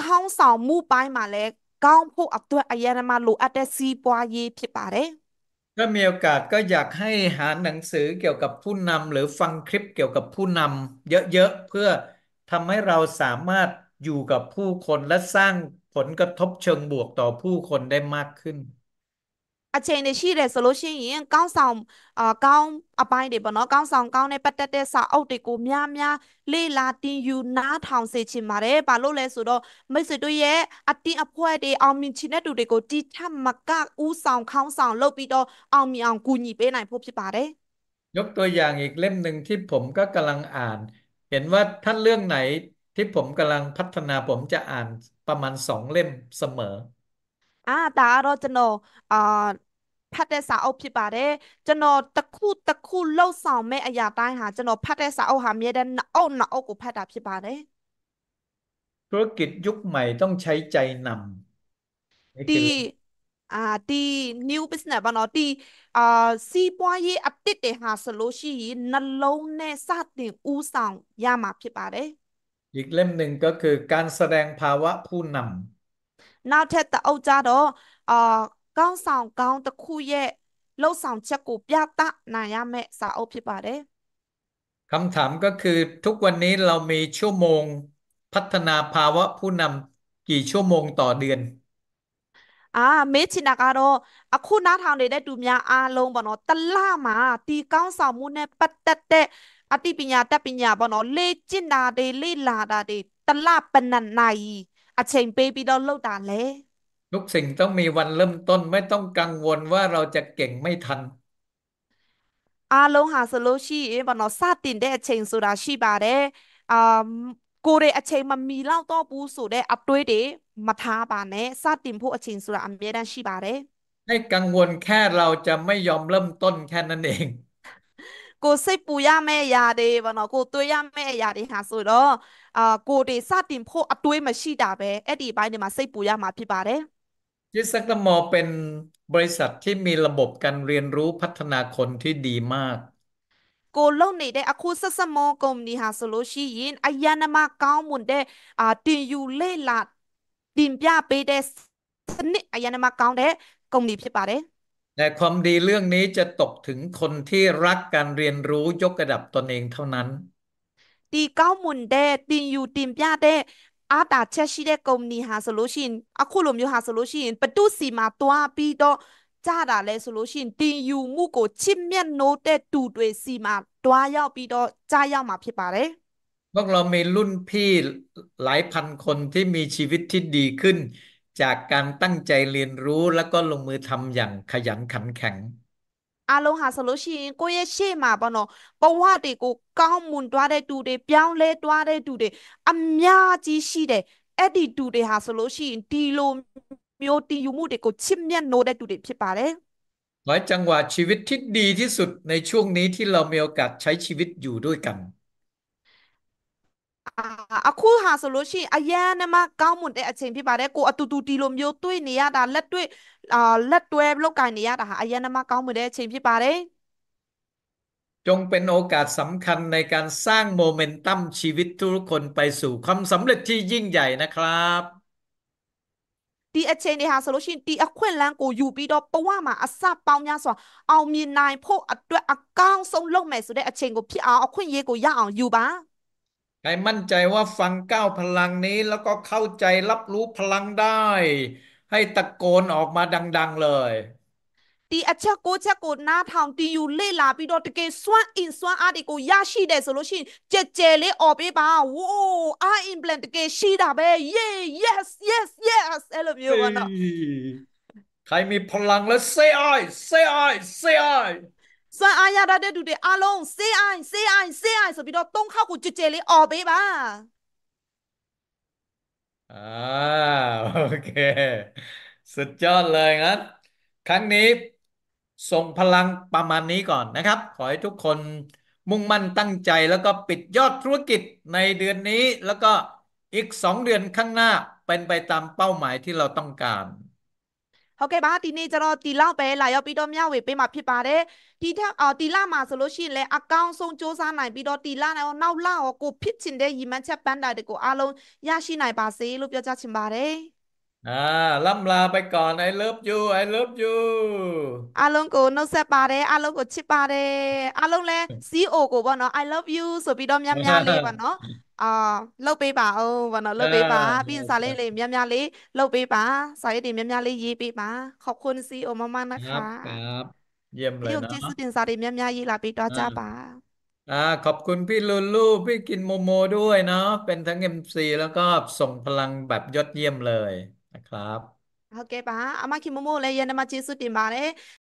ခေါင်းဆောင်မှုပိုင်းမှာလည်းကောင်းဖို့အတွက်အရင်မှလိုအပ်တဲ့စီးပွားရေးဖြစ်ပါတယ်ถ้ามีโอกาสก็อยากให้หาหนังสือเกี่ยวกับผู้นำหรือฟังคลิปเกี่ยวกับผู้นำเยอะๆเพื่อทำให้เราสามารถอยู่กับผู้คนและสร้างผลกระทบเชิงบวกต่อผู้คนได้มากขึ้นအချိန်တွေရှိတယ်ဆိုလို့ရှိရင်ကောင်းဆောင်အာကောင်းအပိုင်းတွေပေါ့နော်ကောင်းဆောင်ကောင်းတဲ့ပတ်သက်တဲ့စာအုပ်တွေကိုများများလေ့လာတင်ယူနားထောင်စေချင်ပါတယ်။ဘာလို့လဲဆိုတော့မိတ်ဆွေတို့ရဲ့အတင်းအဖွဲတွေအောင်မြင်ချင်တဲ့သူတွေကိုတီထပ်မကဥဆောင်ခေါင်းဆောင်လုပ်ပြီးတော့အောင်မြင်အောင်ကူညီပေးနိုင်ဖို့ဖြစ်ပါတယ်။ยกตัวอย่างอีกเล่มหนึ่งที่ผมก็กำลังอ่านเห็นว่าท่านเรื่องไหนที่ผมกำลังพัฒนาผมจะอ่านประมาณสองเล่มเสมออ่าตาเราจะโนอ่าพัดได้สาวพี่ป่าได้จะโนตะคู่ตะคู่เล่าสาวแม่อยาตายหาจะโนพัดได้สาวหาเมียได้หนาอกหนาอกูพัดดาพี่ป่าได้ธุรกิจยุคใหม่ต้องใช้ใจนำดีอ่าดีนิว b u s i n e บ้านเราดีอ่าซี่ปยี่อัพเดตเดหาสโลชีนั่นลงในสัตว์นา่ิอูสังยามาพี่ป่าได้อีกเล่มหนึ่งก็คือการแสดงภาวะผู้นำนาเทตอจ้าดอ่ก้องสองก้องตะคู่เย่ลูกสองจะกูยาตานายาแม่สาวพิบาเดคำถามก็คือทุกวันนี้เรามีชั่วโมงพัฒนาภาวะผู้นำกี่ชั่วโมงต่อเดือน อ่าเมชินากาโรอะคู่น้าทางเดได้ดูมีอาลงบ่เนาะตะล่ามา ตีก้องสางมุนเน่ยปัตเตะอติปิญญาตปิญญาบ่เนาะเลจินาเดลีลาดาเดตะล่าเป็นนันไนอชิงเปปีดอลลูกตาเลยทุกสิ่งต้องมีวันเริ่มต้นไม่ต้องกังวลว่าเราจะเก่งไม่ทัน อาลงหาสโลชีบันเราซาตินได้เชิงสุราชิบาเดอ่ากูเรอเชิงมันมีเล่าต้อปูสูดได้อัปด้วยเด มาทาบานเนซาตินพูอเชิงสุราอเมริกาชิบาเดไม่กังวลแค่เราจะไม่ยอมเริ่มต้นแค่นั้นเอง กูใส่ปูย่าแม่ยาเดบันเรากูตัวย่าแม่ยาเดหาสุดอ่ะอ่ากูดีซาติมพ่ออตุ้ยมาชีดาเบเอดีไปเนี่ยมาใส่ปุยามาพิบาร์เลยิสักนมอเป็นบริษัทที่มีระบบการเรียนรู้พัฒนาคนที่ดีมากกูลงนี่ได้อคุสสมอกรมนิฮาสโลชียินอายานามาเก้ามุนเด้อ่าติยูเล่ละดินยาเปเดสนิอายานามาเก้าเด้กรมนีพิบาร์เลยในความดีเรื่องนี้จะตกถึงคนที่รักการเรียนรู้ยกระดับตนเองเท่านั้นตีเก้ามุนเดตีอยู่ตีปยาเดอาตาเชชิเดกมนีหาโซลูชันอะคุลมอยู่หาโซลูชันประตูสีมาตัวปีโดจ้าดาเลยโซลูชันตีอยู่มุกชิมเมนโนเดตูด้วยสีมาตัวยาปีโดจ้ายามาพี่ปาเลยพวกเรามีรุ่นพี่หลายพันคนที่มีชีวิตที่ดีขึ้น จากการตั้งใจเรียนรู้แล้วก็ลงมือทำอย่างขยันขันแข็งอาลมณหาสโลชินก็ยังเชื่อมาปะเนาะเพราะว่าเด็กก็ก้ามุนตัวได้ดูเด็เปี่ยนเลยตัวได้ดูเด็กอันยาจีสิเด็กเอ็ดดูเด็กหาสโลชินดีลมีดีอยู่มืเด็กก็ชิมยันโนได้ดูเด็กพี่ป่าเลยหลายจังหวะชีวิตที่ดีที่สุดในช่วงนี้ที่เรามีโอกาสใช้ชีวิตอยู่ด้วยกันอาคู่หาสโลชินอาแย่เนะมากก้ามุนได็กเฉยพี่ป่าเด็กกูอะตุตดีลมีดีตัวเนี่ยดันเล็ดด้วยเอ่อเล็ดตัวยโลกการนี้นะคะอายันมาเก้ามือได้เชิญพี่ปาได้จงเป็นโอกาสสำคัญในการสร้างโมเมนตัมชีวิตทุกคนไปสู่ความสำเร็จที่ยิ่งใหญ่นะครับดีเอเชนี่ฮะสโลชินดีอควินแลงกูอยู่ปีดอปว่ามาอาซาเปาญาสวเอามีนายพ่อด้วยอากางส่งลงแม่สุดได้เอเชนกูพี่เอาอควินเยกูยาวอยู่บ้าใครมั่นใจว่าฟังก้าวพลังนี้แล้วก็เข้าใจรับรู้พลังได้ให้ตะโกนออกมาดังๆเลยဒီအချက်ကိုချက်ကိုနားထောင်တီယူလေ့လာပြီးတော့တကယ်စွမ်းအင်စွမ်းအားတွေကိုရရှိတယ်ဆိုလို့ရှိရင်ကြဲကြဲလေးអော်ပေးပါဝိုးအား implant တကယ်ရှိတာပဲ yeah yes yes yes အဲ့လိုမျိုးကတော့ใครมีพลังแล้ว say I say I say I စွမ်းအားရတဲ့သူတွေအားလုံး say I say I say I ဆိုပြီးတော့၃ခေါက်ကိုကြဲကြဲလေးអော်ပေးပါอ่าโอเคสุดยอดเลยงั้นครั้งนี้ส่งพลังประมาณนี้ก่อนนะครับขอให้ทุกคนมุ่งมั่นตั้งใจแล้วก็ปิดยอดธุรกิจในเดือนนี้แล้วก็อีกสองเดือนข้างหน้าเป็นไปตามเป้าหมายที่เราต้องการဟုတ်ကဲ့ပါဒီနေ့ကျွန်တော်ဒီလောက်ပဲလာရောက်ပြီးတော့မျှဝေပေးမှာဖြစ်ပါတယ်ဒီထက်အော်ဒီလမှာဆိုလို့ရှိရင်လည်းအကောင့်ဆုံးစ조사နိုင်ပြီးတော့ဒီလနဲ့နောက်လရောကိုဖြစ်ချင်တဲ့ရည်မှန်းချက်ပန်းတာတွေကိုအားလုံးရရှိနိုင်ပါစေလို့ပြောကြချင်ပါတယ်အာလမ်လာไปก่อน I love you I love you အားလုံးကိုနှုတ်ဆက်ပါတယ်အားလုံးကိုချစ်ပါတယ်အားလုံးလည်း CO ကိုပေါ့နော် I love you ဆိုပြီးတော့များများလေးပေါ့နော်อာလเล่าပေးပါအောนัဘนနော်လှาပ်ပนซาါပြီးရม်စลလေลလาปမျาซาျားလေးလยวပ်ပေးပါีာရေးတขอบคุณซีโอมากๆนะคะครับเยี่ยมเลยเนาะจีสุตินสารีเมียมยายีลาปตดอจ้าป้าอ่าขอบคุณพี่ลูลูพี่กินโมโมด้วยเนาะเป็นทั้งเอ็มซีแล้วก็ส่งพลังแบบยอดเยี่ยมเลยนะครับโอเคป่าอามาคิโมโมเลยยันมาจีสุตินมาเลย